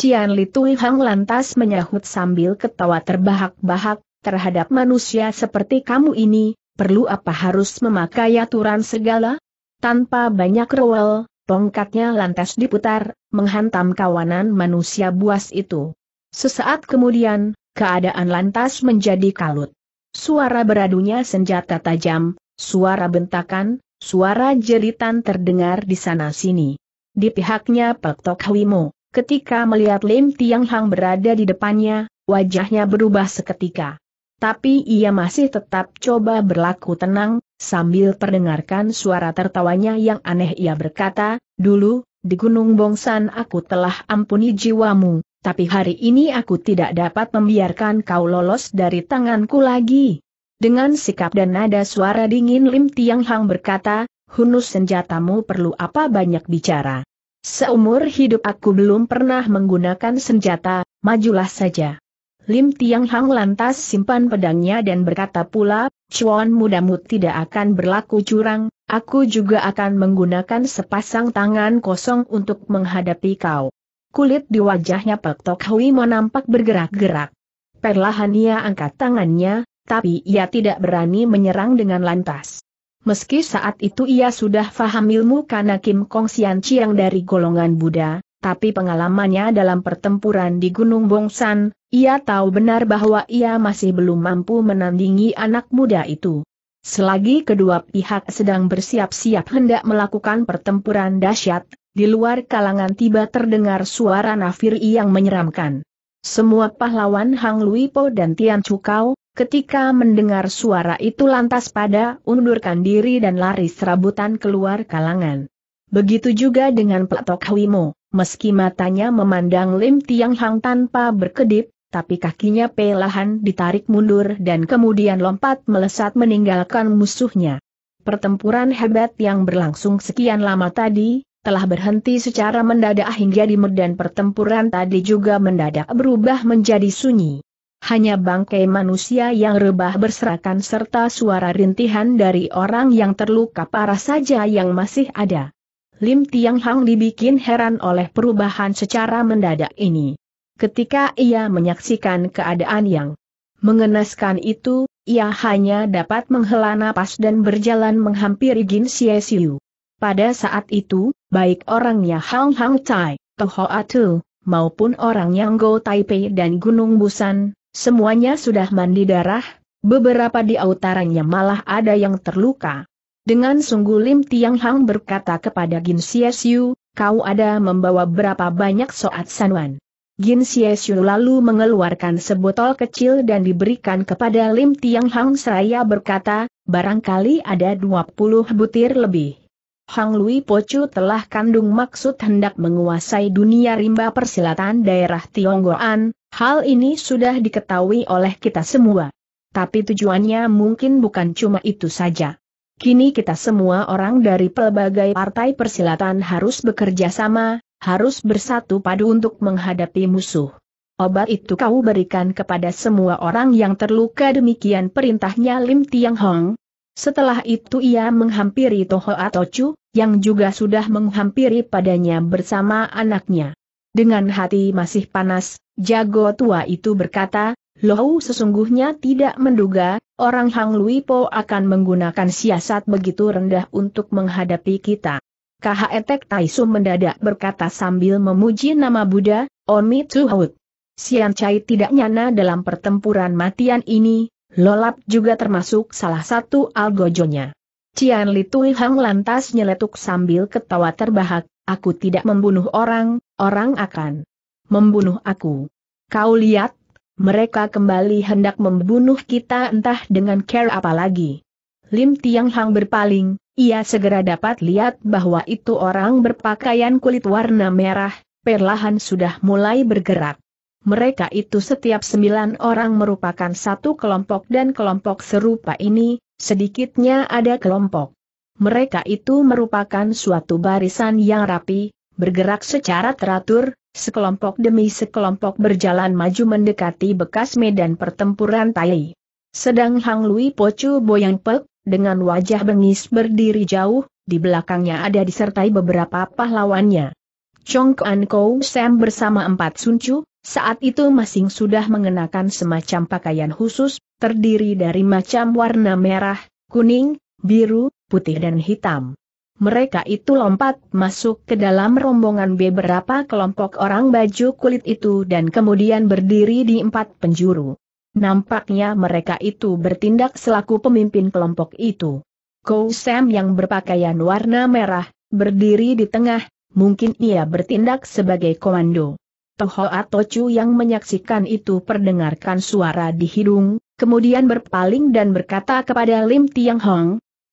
Cian Li Tui Hang lantas menyahut sambil ketawa terbahak-bahak, terhadap manusia seperti kamu ini, perlu apa harus memakai aturan segala? Tanpa banyak rewel, tongkatnya lantas diputar, menghantam kawanan manusia buas itu. Sesaat kemudian, Keadaan lantas menjadi kalut. Suara beradunya senjata tajam, suara bentakan, suara jeritan terdengar di sana-sini. Di pihaknya Pek Tok Hwimo, ketika melihat Lim Tiang Hang berada di depannya, wajahnya berubah seketika. Tapi ia masih tetap coba berlaku tenang, sambil perdengarkan suara tertawanya yang aneh ia berkata, Dulu, di Gunung Bongsan aku telah ampuni jiwamu, tapi hari ini aku tidak dapat membiarkan kau lolos dari tanganku lagi. Dengan sikap dan nada suara dingin Lim Tiang Hang berkata, Hunus senjatamu perlu apa banyak bicara. Seumur hidup aku belum pernah menggunakan senjata, majulah saja. Lim Tiang Hang lantas simpan pedangnya dan berkata pula, Chuan mudamu tidak akan berlaku curang, aku juga akan menggunakan sepasang tangan kosong untuk menghadapi kau kulit di wajahnya Pak Tok Hui nampak bergerak-gerak. Perlahan ia angkat tangannya, tapi ia tidak berani menyerang dengan lantas. Meski saat itu ia sudah faham ilmu karena Kim Kong Sian Chiang dari golongan Buddha, tapi pengalamannya dalam pertempuran di Gunung Bongsan, ia tahu benar bahwa ia masih belum mampu menandingi anak muda itu. Selagi kedua pihak sedang bersiap-siap hendak melakukan pertempuran dahsyat, di luar kalangan tiba terdengar suara nafiri yang menyeramkan. Semua pahlawan Hang Luipo dan Tian Cukau, ketika mendengar suara itu lantas pada undurkan diri dan lari serabutan keluar kalangan. Begitu juga dengan Platok Hwimo, meski matanya memandang Lim Tiang Hang tanpa berkedip, tapi kakinya pelahan ditarik mundur dan kemudian lompat melesat meninggalkan musuhnya. Pertempuran hebat yang berlangsung sekian lama tadi, telah berhenti secara mendadak hingga di medan pertempuran tadi juga mendadak berubah menjadi sunyi. Hanya bangkai manusia yang rebah berserakan serta suara rintihan dari orang yang terluka parah saja yang masih ada. Lim Tiang Hang dibikin heran oleh perubahan secara mendadak ini. Ketika ia menyaksikan keadaan yang mengenaskan itu, ia hanya dapat menghela napas dan berjalan menghampiri Jin Xie Xiu. Pada saat itu, baik orangnya Hang Hang Tai, Toho Atu, maupun orang yang Go Taipei dan Gunung Busan, semuanya sudah mandi darah, beberapa di autaranya malah ada yang terluka. Dengan sungguh Lim Tiang Hang berkata kepada Jin Xie Xiu, kau ada membawa berapa banyak soat sanwan. Ginsia Siesyu lalu mengeluarkan sebotol kecil dan diberikan kepada Lim Tiang Hang seraya berkata, barangkali ada 20 butir lebih. Hang Lui Pocu telah kandung maksud hendak menguasai dunia rimba persilatan daerah Tionggoan, hal ini sudah diketahui oleh kita semua. Tapi tujuannya mungkin bukan cuma itu saja. Kini kita semua orang dari pelbagai partai persilatan harus bekerja sama, harus bersatu padu untuk menghadapi musuh. Obat itu kau berikan kepada semua orang yang terluka demikian perintahnya Lim Tiang Hong. Setelah itu ia menghampiri Toho Atochu, yang juga sudah menghampiri padanya bersama anaknya. Dengan hati masih panas, jago tua itu berkata, Lohu sesungguhnya tidak menduga, orang Hang Lui Po akan menggunakan siasat begitu rendah untuk menghadapi kita. KHNTek e Taisu mendadak berkata sambil memuji nama Buddha, Omi Tuhut. Sian Chai tidak nyana dalam pertempuran matian ini, Lolap juga termasuk salah satu algojonya. Cian Li Hang lantas nyeletuk sambil ketawa terbahak, aku tidak membunuh orang, orang akan membunuh aku. Kau lihat, mereka kembali hendak membunuh kita entah dengan care apa lagi. Lim Tiang Hang berpaling, ia segera dapat lihat bahwa itu orang berpakaian kulit warna merah, perlahan sudah mulai bergerak. Mereka itu setiap sembilan orang merupakan satu kelompok dan kelompok serupa ini, sedikitnya ada kelompok. Mereka itu merupakan suatu barisan yang rapi, bergerak secara teratur, sekelompok demi sekelompok berjalan maju mendekati bekas medan pertempuran Tai. Sedang Hang Lui Pocu Boyang Pek, dengan wajah bengis berdiri jauh, di belakangnya ada disertai beberapa pahlawannya. Chong Kuan Kou Sam bersama empat suncu, saat itu masing sudah mengenakan semacam pakaian khusus, terdiri dari macam warna merah, kuning, biru, putih dan hitam. Mereka itu lompat masuk ke dalam rombongan beberapa kelompok orang baju kulit itu dan kemudian berdiri di empat penjuru. Nampaknya mereka itu bertindak selaku pemimpin kelompok itu. Kou Sam yang berpakaian warna merah, berdiri di tengah, mungkin ia bertindak sebagai komando. Toho atau Chu yang menyaksikan itu perdengarkan suara di hidung, kemudian berpaling dan berkata kepada Lim Tiang Hong,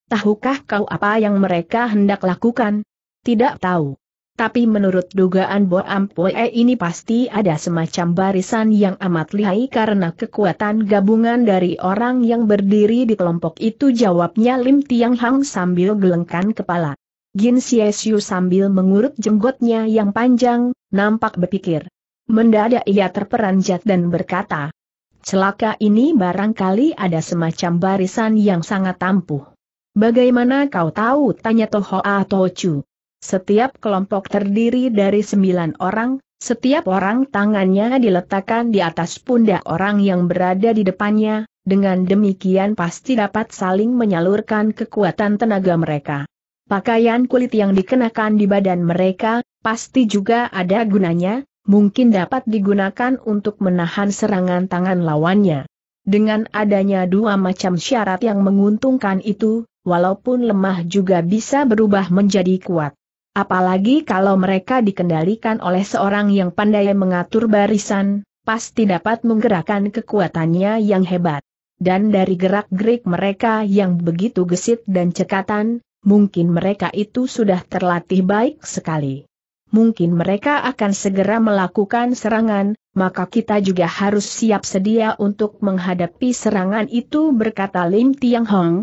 Tahukah kau apa yang mereka hendak lakukan? Tidak tahu. Tapi menurut dugaan Bo Ampoe ini pasti ada semacam barisan yang amat lihai karena kekuatan gabungan dari orang yang berdiri di kelompok itu jawabnya Lim Tiang Hang sambil gelengkan kepala. Gin Siesiu sambil mengurut jenggotnya yang panjang, nampak berpikir. Mendadak ia terperanjat dan berkata, celaka ini barangkali ada semacam barisan yang sangat ampuh. Bagaimana kau tahu? tanya Toho Chu. Setiap kelompok terdiri dari sembilan orang, setiap orang tangannya diletakkan di atas pundak orang yang berada di depannya, dengan demikian pasti dapat saling menyalurkan kekuatan tenaga mereka. Pakaian kulit yang dikenakan di badan mereka, pasti juga ada gunanya, mungkin dapat digunakan untuk menahan serangan tangan lawannya. Dengan adanya dua macam syarat yang menguntungkan itu, walaupun lemah juga bisa berubah menjadi kuat. Apalagi kalau mereka dikendalikan oleh seorang yang pandai mengatur barisan, pasti dapat menggerakkan kekuatannya yang hebat. Dan dari gerak-gerik mereka yang begitu gesit dan cekatan, mungkin mereka itu sudah terlatih baik sekali. Mungkin mereka akan segera melakukan serangan, maka kita juga harus siap sedia untuk menghadapi serangan itu berkata Lim Tiang Hong.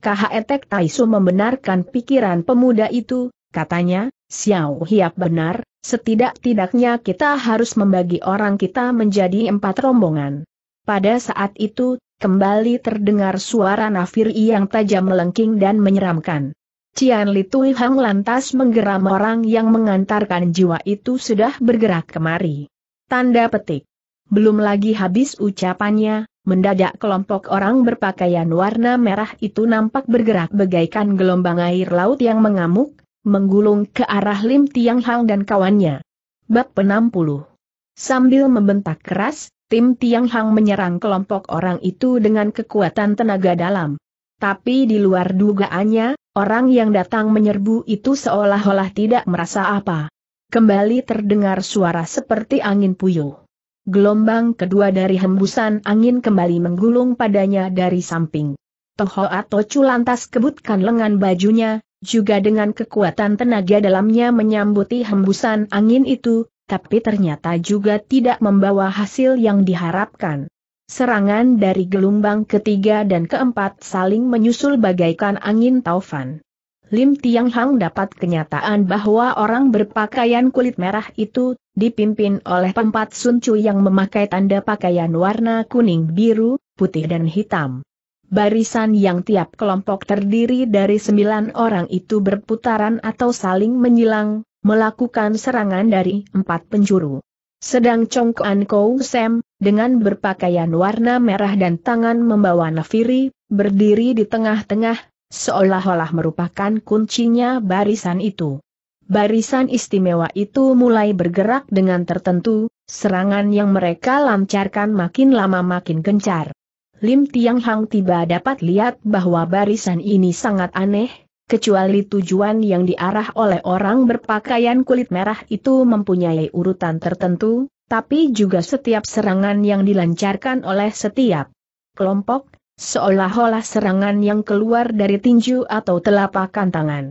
KHE Taisu membenarkan pikiran pemuda itu, Katanya, Xiao Hiap benar, setidak-tidaknya kita harus membagi orang kita menjadi empat rombongan. Pada saat itu, kembali terdengar suara nafir yang tajam melengking dan menyeramkan. Cian Li Tui Hang lantas menggeram orang yang mengantarkan jiwa itu sudah bergerak kemari. Tanda petik. Belum lagi habis ucapannya, mendadak kelompok orang berpakaian warna merah itu nampak bergerak bagaikan gelombang air laut yang mengamuk, menggulung ke arah Lim Tiang Hang dan kawannya. Bab 60 Sambil membentak keras, tim Tiang Hang menyerang kelompok orang itu dengan kekuatan tenaga dalam. Tapi di luar dugaannya, orang yang datang menyerbu itu seolah-olah tidak merasa apa. Kembali terdengar suara seperti angin puyuh. Gelombang kedua dari hembusan angin kembali menggulung padanya dari samping. Toho atau lantas kebutkan lengan bajunya, juga dengan kekuatan tenaga dalamnya menyambuti hembusan angin itu, tapi ternyata juga tidak membawa hasil yang diharapkan. Serangan dari gelombang ketiga dan keempat saling menyusul bagaikan angin taufan. Lim Tiang Hang dapat kenyataan bahwa orang berpakaian kulit merah itu, dipimpin oleh empat suncu yang memakai tanda pakaian warna kuning biru, putih dan hitam. Barisan yang tiap kelompok terdiri dari sembilan orang itu berputaran atau saling menyilang, melakukan serangan dari empat penjuru. Sedang Chong An Kou Sem, dengan berpakaian warna merah dan tangan membawa nafiri, berdiri di tengah-tengah, seolah-olah merupakan kuncinya barisan itu. Barisan istimewa itu mulai bergerak dengan tertentu, serangan yang mereka lancarkan makin lama makin gencar. Lim Tiang Hang tiba dapat lihat bahwa barisan ini sangat aneh, kecuali tujuan yang diarah oleh orang berpakaian kulit merah itu mempunyai urutan tertentu, tapi juga setiap serangan yang dilancarkan oleh setiap kelompok, seolah-olah serangan yang keluar dari tinju atau telapakan tangan.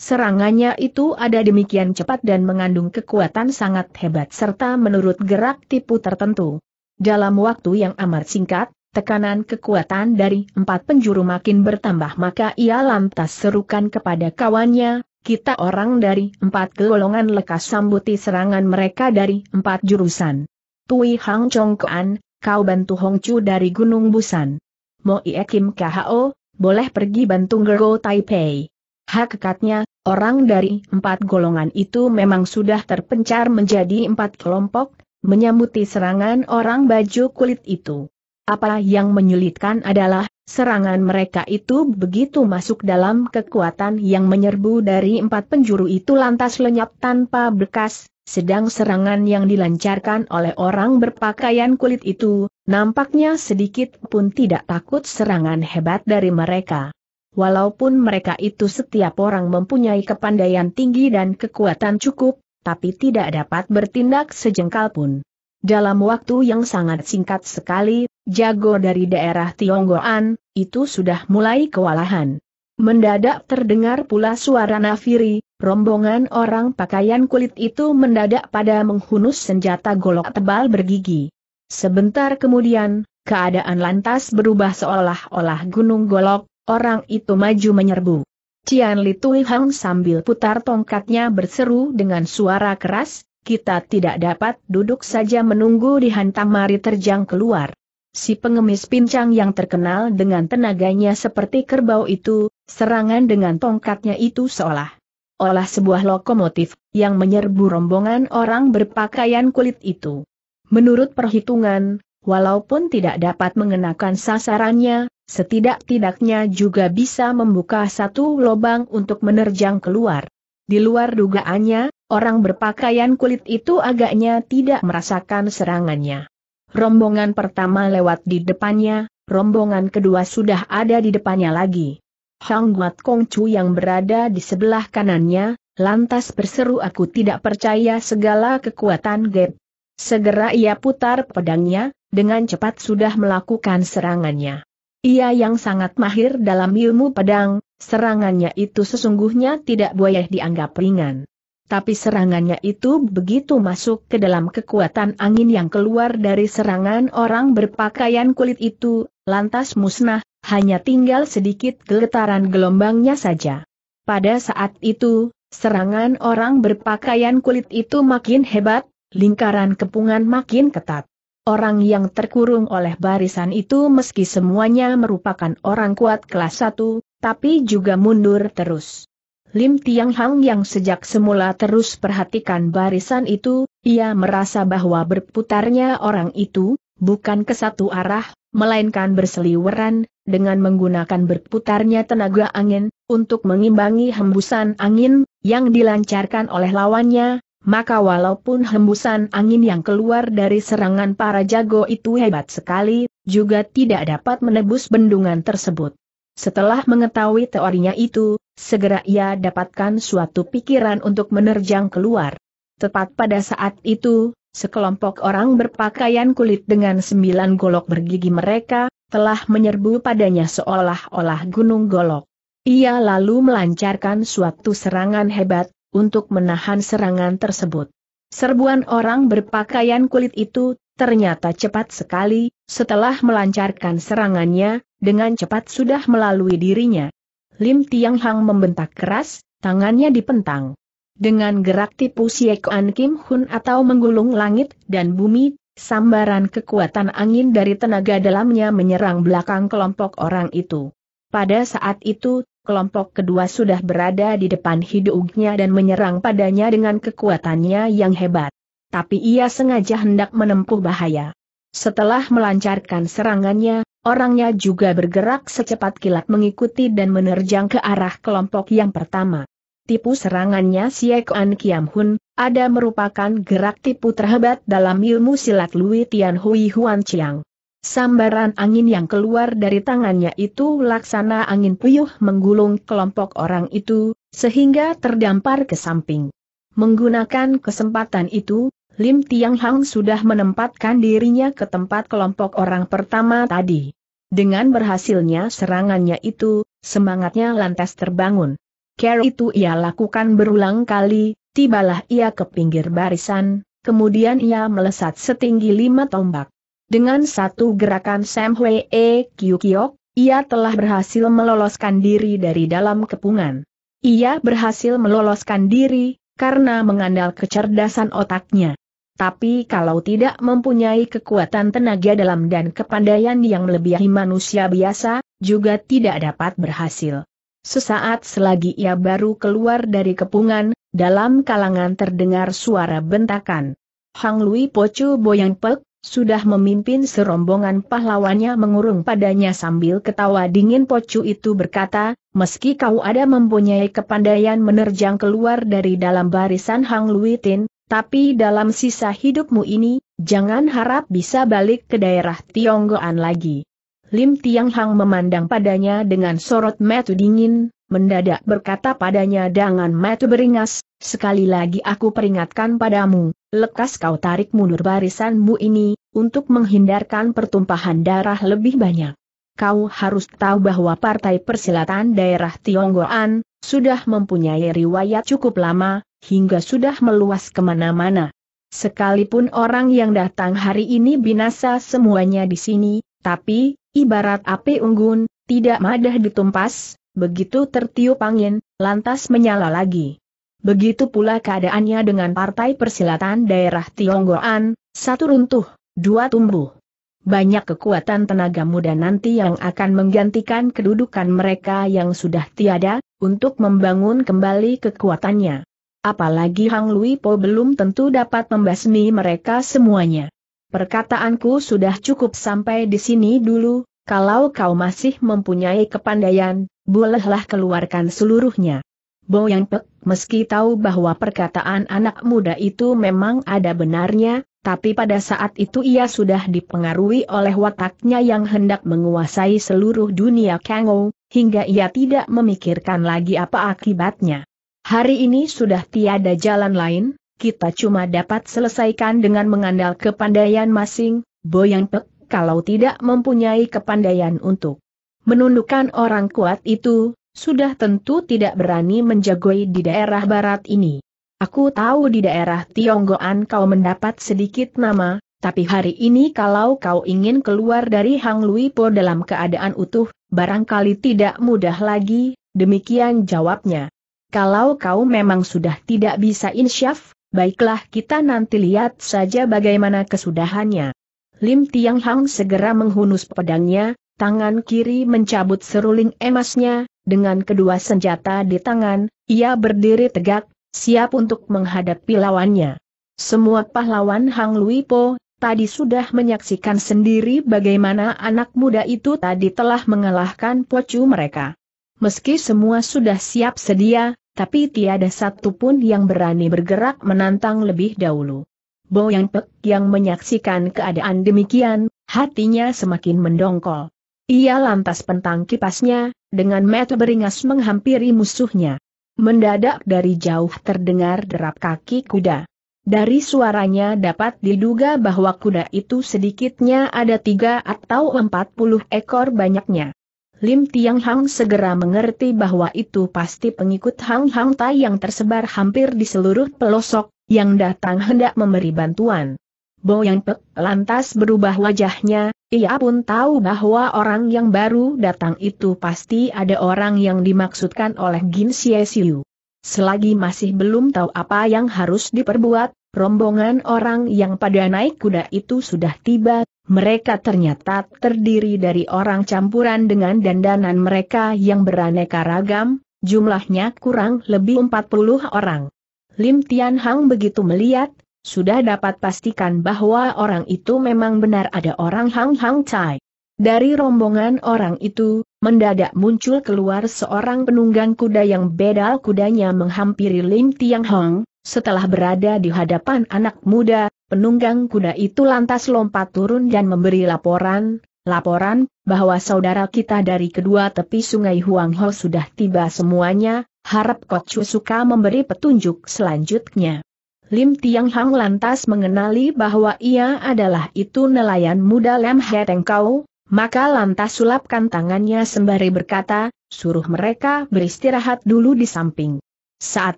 Serangannya itu ada demikian cepat dan mengandung kekuatan sangat hebat serta menurut gerak tipu tertentu. Dalam waktu yang amat singkat, Tekanan kekuatan dari empat penjuru makin bertambah maka ia lantas serukan kepada kawannya, kita orang dari empat golongan lekas sambuti serangan mereka dari empat jurusan. Tui Hang Chong Kuan, kau bantu Hong Chu dari Gunung Busan. Mo Ie Kim KHO, boleh pergi bantu Gergo Taipei. Hakikatnya, orang dari empat golongan itu memang sudah terpencar menjadi empat kelompok, menyambuti serangan orang baju kulit itu. Apa yang menyulitkan adalah, serangan mereka itu begitu masuk dalam kekuatan yang menyerbu dari empat penjuru itu lantas lenyap tanpa bekas, sedang serangan yang dilancarkan oleh orang berpakaian kulit itu, nampaknya sedikit pun tidak takut serangan hebat dari mereka. Walaupun mereka itu setiap orang mempunyai kepandaian tinggi dan kekuatan cukup, tapi tidak dapat bertindak sejengkal pun. Dalam waktu yang sangat singkat sekali, jago dari daerah Tionggoan, itu sudah mulai kewalahan. Mendadak terdengar pula suara nafiri, rombongan orang pakaian kulit itu mendadak pada menghunus senjata golok tebal bergigi. Sebentar kemudian, keadaan lantas berubah seolah-olah gunung golok, orang itu maju menyerbu. Cian Li Tui Hang sambil putar tongkatnya berseru dengan suara keras, kita tidak dapat duduk saja menunggu dihantam mari terjang keluar. Si pengemis pincang yang terkenal dengan tenaganya seperti kerbau itu, serangan dengan tongkatnya itu seolah olah sebuah lokomotif, yang menyerbu rombongan orang berpakaian kulit itu. Menurut perhitungan, walaupun tidak dapat mengenakan sasarannya, setidak-tidaknya juga bisa membuka satu lubang untuk menerjang keluar. Di luar dugaannya, orang berpakaian kulit itu agaknya tidak merasakan serangannya rombongan pertama lewat di depannya, rombongan kedua sudah ada di depannya lagi. Hang Guat Kong Chu yang berada di sebelah kanannya, lantas berseru aku tidak percaya segala kekuatan Gap. Segera ia putar pedangnya, dengan cepat sudah melakukan serangannya. Ia yang sangat mahir dalam ilmu pedang, serangannya itu sesungguhnya tidak boleh dianggap ringan. Tapi serangannya itu begitu masuk ke dalam kekuatan angin yang keluar dari serangan orang berpakaian kulit itu, lantas musnah, hanya tinggal sedikit getaran gelombangnya saja. Pada saat itu, serangan orang berpakaian kulit itu makin hebat, lingkaran kepungan makin ketat. Orang yang terkurung oleh barisan itu meski semuanya merupakan orang kuat kelas 1, tapi juga mundur terus. Lim Tiang Hang yang sejak semula terus perhatikan barisan itu, ia merasa bahwa berputarnya orang itu, bukan ke satu arah, melainkan berseliweran, dengan menggunakan berputarnya tenaga angin, untuk mengimbangi hembusan angin, yang dilancarkan oleh lawannya, maka walaupun hembusan angin yang keluar dari serangan para jago itu hebat sekali, juga tidak dapat menebus bendungan tersebut. Setelah mengetahui teorinya itu, segera ia dapatkan suatu pikiran untuk menerjang keluar. Tepat pada saat itu, sekelompok orang berpakaian kulit dengan sembilan golok bergigi mereka, telah menyerbu padanya seolah-olah gunung golok. Ia lalu melancarkan suatu serangan hebat, untuk menahan serangan tersebut. Serbuan orang berpakaian kulit itu ternyata cepat sekali, setelah melancarkan serangannya, dengan cepat sudah melalui dirinya. Lim Tiang Hang membentak keras, tangannya dipentang. Dengan gerak tipu Siekuan Kim Hun atau menggulung langit dan bumi, sambaran kekuatan angin dari tenaga dalamnya menyerang belakang kelompok orang itu. Pada saat itu, kelompok kedua sudah berada di depan hidungnya dan menyerang padanya dengan kekuatannya yang hebat. Tapi ia sengaja hendak menempuh bahaya. Setelah melancarkan serangannya, Orangnya juga bergerak secepat kilat mengikuti dan menerjang ke arah kelompok yang pertama. Tipu serangannya An Kiam Hun, ada merupakan gerak tipu terhebat dalam ilmu silat Lui Tian Hui Huan Chiang. Sambaran angin yang keluar dari tangannya itu laksana angin puyuh menggulung kelompok orang itu, sehingga terdampar ke samping. Menggunakan kesempatan itu, Lim Tiang Hang sudah menempatkan dirinya ke tempat kelompok orang pertama tadi. Dengan berhasilnya serangannya itu, semangatnya lantas terbangun. Care itu ia lakukan berulang kali, tibalah ia ke pinggir barisan, kemudian ia melesat setinggi lima tombak. Dengan satu gerakan Sam Hwee Kyukyok, ia telah berhasil meloloskan diri dari dalam kepungan. Ia berhasil meloloskan diri, karena mengandalkan kecerdasan otaknya. Tapi kalau tidak mempunyai kekuatan tenaga dalam dan kepandaian yang melebihi manusia biasa, juga tidak dapat berhasil. Sesaat selagi ia baru keluar dari kepungan, dalam kalangan terdengar suara bentakan. Hang Lui Pocu Boyang Pek, sudah memimpin serombongan pahlawannya mengurung padanya sambil ketawa dingin Pocu itu berkata, meski kau ada mempunyai kepandaian menerjang keluar dari dalam barisan Hang Lui Tin, tapi dalam sisa hidupmu ini, jangan harap bisa balik ke daerah Tionggoan lagi. Lim Tiang Hang memandang padanya dengan sorot metu dingin, mendadak berkata padanya dengan metu beringas, sekali lagi aku peringatkan padamu, lekas kau tarik mundur barisanmu ini, untuk menghindarkan pertumpahan darah lebih banyak. Kau harus tahu bahwa Partai Persilatan Daerah Tionggoan, sudah mempunyai riwayat cukup lama, hingga sudah meluas kemana-mana. Sekalipun orang yang datang hari ini binasa semuanya di sini, tapi, ibarat api unggun, tidak madah ditumpas, begitu tertiup angin, lantas menyala lagi. Begitu pula keadaannya dengan partai persilatan daerah Tionggoan, satu runtuh, dua tumbuh. Banyak kekuatan tenaga muda nanti yang akan menggantikan kedudukan mereka yang sudah tiada, untuk membangun kembali kekuatannya. Apalagi Hang Lui Po belum tentu dapat membasmi mereka semuanya. Perkataanku sudah cukup sampai di sini dulu, kalau kau masih mempunyai kepandaian, bolehlah keluarkan seluruhnya. Bo Yang Pek, meski tahu bahwa perkataan anak muda itu memang ada benarnya, tapi pada saat itu ia sudah dipengaruhi oleh wataknya yang hendak menguasai seluruh dunia Kangou, hingga ia tidak memikirkan lagi apa akibatnya. Hari ini sudah tiada jalan lain, kita cuma dapat selesaikan dengan mengandal kepandaian masing, Boyang Pek kalau tidak mempunyai kepandaian untuk menundukkan orang kuat itu, sudah tentu tidak berani menjagoi di daerah barat ini. Aku tahu di daerah Tionggoan kau mendapat sedikit nama, tapi hari ini kalau kau ingin keluar dari Hang Luipo dalam keadaan utuh, barangkali tidak mudah lagi, demikian jawabnya. Kalau kau memang sudah tidak bisa insyaf, baiklah kita nanti lihat saja bagaimana kesudahannya. Lim Tiang Hang segera menghunus pedangnya, tangan kiri mencabut seruling emasnya, dengan kedua senjata di tangan, ia berdiri tegak, siap untuk menghadapi lawannya. Semua pahlawan Hang Luipo tadi sudah menyaksikan sendiri bagaimana anak muda itu tadi telah mengalahkan pocu mereka. Meski semua sudah siap sedia, tapi tiada satupun yang berani bergerak menantang lebih dahulu. Bo Yang Pek yang menyaksikan keadaan demikian, hatinya semakin mendongkol. Ia lantas pentang kipasnya, dengan metu beringas menghampiri musuhnya. Mendadak dari jauh terdengar derap kaki kuda. Dari suaranya dapat diduga bahwa kuda itu sedikitnya ada tiga atau empat puluh ekor banyaknya. Lim Tiang Hang segera mengerti bahwa itu pasti pengikut Hang Hang Tai yang tersebar hampir di seluruh pelosok, yang datang hendak memberi bantuan. Bo Yang Pek lantas berubah wajahnya, ia pun tahu bahwa orang yang baru datang itu pasti ada orang yang dimaksudkan oleh Gin Xie Siu. Selagi masih belum tahu apa yang harus diperbuat, rombongan orang yang pada naik kuda itu sudah tiba, mereka ternyata terdiri dari orang campuran dengan dandanan mereka yang beraneka ragam, jumlahnya kurang lebih 40 orang. Lim Tian Hang begitu melihat, sudah dapat pastikan bahwa orang itu memang benar ada orang Hang Hang Chai. Dari rombongan orang itu, mendadak muncul keluar seorang penunggang kuda yang bedal kudanya menghampiri Lim Tiang Hong, setelah berada di hadapan anak muda, penunggang kuda itu lantas lompat turun dan memberi laporan, laporan, bahwa saudara kita dari kedua tepi sungai Huang Ho sudah tiba semuanya, harap Kok Chu suka memberi petunjuk selanjutnya. Lim Tiang Hang lantas mengenali bahwa ia adalah itu nelayan muda Lem He Kau. Maka lantas sulapkan tangannya sembari berkata, suruh mereka beristirahat dulu di samping. Saat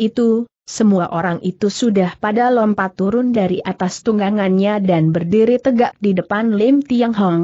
itu, semua orang itu sudah pada lompat turun dari atas tunggangannya dan berdiri tegak di depan Lim Tiang Hong.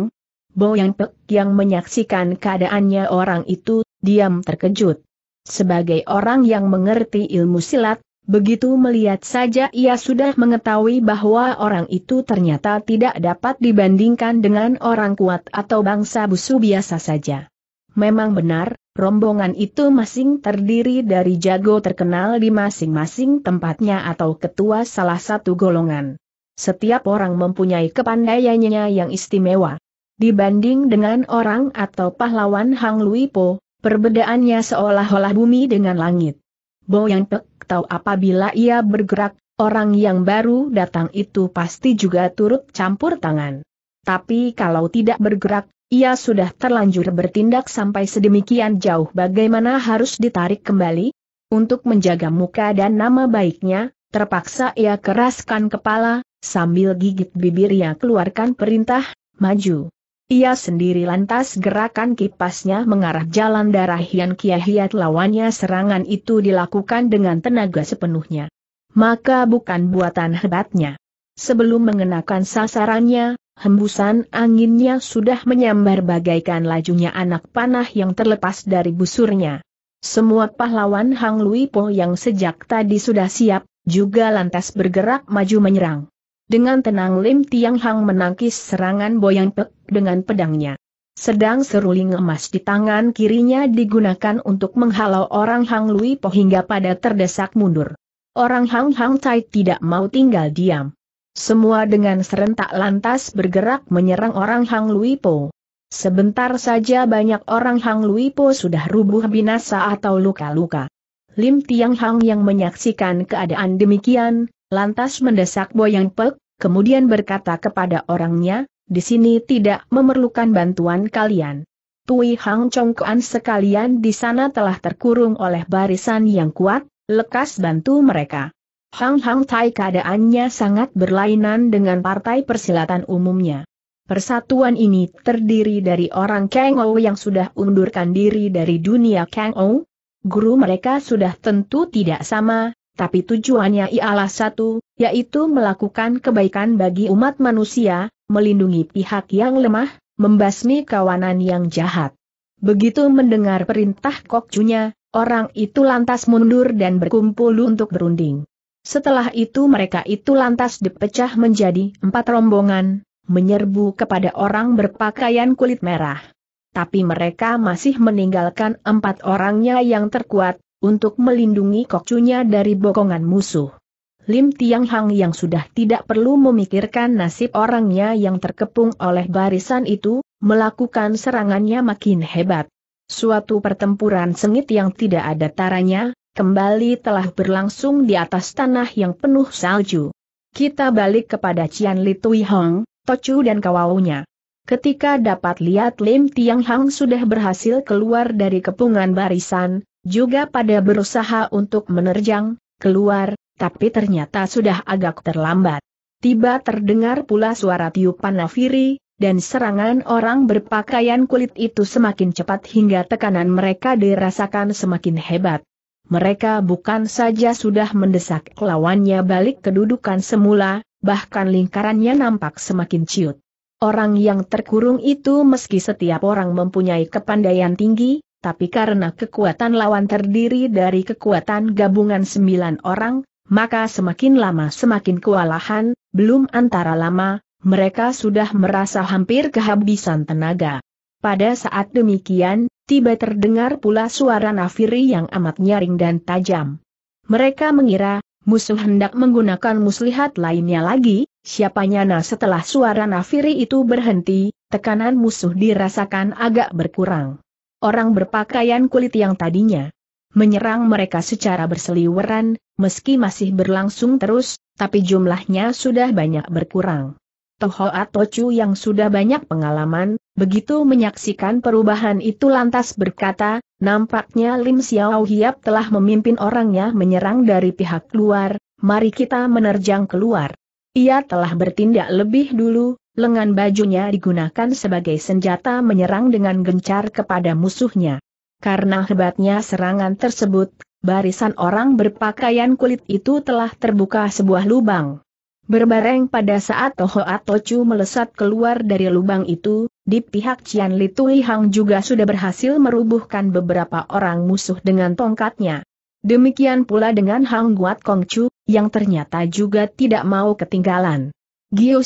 Bo Yang Pek yang menyaksikan keadaannya orang itu, diam terkejut. Sebagai orang yang mengerti ilmu silat, Begitu melihat saja ia sudah mengetahui bahwa orang itu ternyata tidak dapat dibandingkan dengan orang kuat atau bangsa busu biasa saja. Memang benar, rombongan itu masing terdiri dari jago terkenal di masing-masing tempatnya atau ketua salah satu golongan. Setiap orang mempunyai kepandaiannya yang istimewa. Dibanding dengan orang atau pahlawan Hang Luipo, perbedaannya seolah-olah bumi dengan langit. Bo Yang Pek atau apabila ia bergerak, orang yang baru datang itu pasti juga turut campur tangan. Tapi kalau tidak bergerak, ia sudah terlanjur bertindak sampai sedemikian jauh bagaimana harus ditarik kembali? Untuk menjaga muka dan nama baiknya, terpaksa ia keraskan kepala, sambil gigit bibirnya keluarkan perintah, maju. Ia sendiri lantas gerakan kipasnya mengarah jalan darah Hian Kiahiat lawannya serangan itu dilakukan dengan tenaga sepenuhnya. Maka bukan buatan hebatnya. Sebelum mengenakan sasarannya, hembusan anginnya sudah menyambar bagaikan lajunya anak panah yang terlepas dari busurnya. Semua pahlawan Hang Lui Po yang sejak tadi sudah siap, juga lantas bergerak maju menyerang. Dengan tenang Lim Tiang Hang menangkis serangan Boyang Pek dengan pedangnya. Sedang seruling emas di tangan kirinya digunakan untuk menghalau orang Hang Lui Po hingga pada terdesak mundur. Orang Hang Hang Tai tidak mau tinggal diam. Semua dengan serentak lantas bergerak menyerang orang Hang Lui Po. Sebentar saja banyak orang Hang Lui Po sudah rubuh binasa atau luka-luka. Lim Tiang Hang yang menyaksikan keadaan demikian, lantas mendesak Boyang Pek, kemudian berkata kepada orangnya, di sini tidak memerlukan bantuan kalian. Tui Hang Kuan sekalian di sana telah terkurung oleh barisan yang kuat, lekas bantu mereka. Hang Hang Tai keadaannya sangat berlainan dengan partai persilatan umumnya. Persatuan ini terdiri dari orang Kang Ou yang sudah undurkan diri dari dunia Kang Ou. Guru mereka sudah tentu tidak sama, tapi tujuannya ialah satu, yaitu melakukan kebaikan bagi umat manusia, melindungi pihak yang lemah, membasmi kawanan yang jahat. Begitu mendengar perintah kokcunya, orang itu lantas mundur dan berkumpul untuk berunding. Setelah itu mereka itu lantas dipecah menjadi empat rombongan, menyerbu kepada orang berpakaian kulit merah. Tapi mereka masih meninggalkan empat orangnya yang terkuat, untuk melindungi kokcunya dari bokongan musuh. Lim Tiang Hang yang sudah tidak perlu memikirkan nasib orangnya yang terkepung oleh barisan itu, melakukan serangannya makin hebat. Suatu pertempuran sengit yang tidak ada taranya, kembali telah berlangsung di atas tanah yang penuh salju. Kita balik kepada Cian Li Tui Hong, Tocu dan kawaunya. Ketika dapat lihat Lim Tiang Hang sudah berhasil keluar dari kepungan barisan, juga pada berusaha untuk menerjang, keluar, tapi ternyata sudah agak terlambat. Tiba terdengar pula suara tiupan nafiri, dan serangan orang berpakaian kulit itu semakin cepat hingga tekanan mereka dirasakan semakin hebat. Mereka bukan saja sudah mendesak lawannya balik kedudukan semula, bahkan lingkarannya nampak semakin ciut. Orang yang terkurung itu meski setiap orang mempunyai kepandaian tinggi, tapi karena kekuatan lawan terdiri dari kekuatan gabungan sembilan orang, maka semakin lama semakin kewalahan, belum antara lama, mereka sudah merasa hampir kehabisan tenaga. Pada saat demikian, tiba terdengar pula suara nafiri yang amat nyaring dan tajam. Mereka mengira, musuh hendak menggunakan muslihat lainnya lagi, siapanya nah setelah suara nafiri itu berhenti, tekanan musuh dirasakan agak berkurang. Orang berpakaian kulit yang tadinya menyerang mereka secara berseliweran, meski masih berlangsung terus, tapi jumlahnya sudah banyak berkurang. Toho Atochu yang sudah banyak pengalaman, begitu menyaksikan perubahan itu lantas berkata, nampaknya Lim Xiao Hiap telah memimpin orangnya menyerang dari pihak luar, mari kita menerjang keluar. Ia telah bertindak lebih dulu, lengan bajunya digunakan sebagai senjata menyerang dengan gencar kepada musuhnya. Karena hebatnya serangan tersebut, barisan orang berpakaian kulit itu telah terbuka sebuah lubang. Berbareng pada saat Toho Atochu melesat keluar dari lubang itu, di pihak Cian Li Hang juga sudah berhasil merubuhkan beberapa orang musuh dengan tongkatnya. Demikian pula dengan Hang Guat Kongcu, yang ternyata juga tidak mau ketinggalan. Gio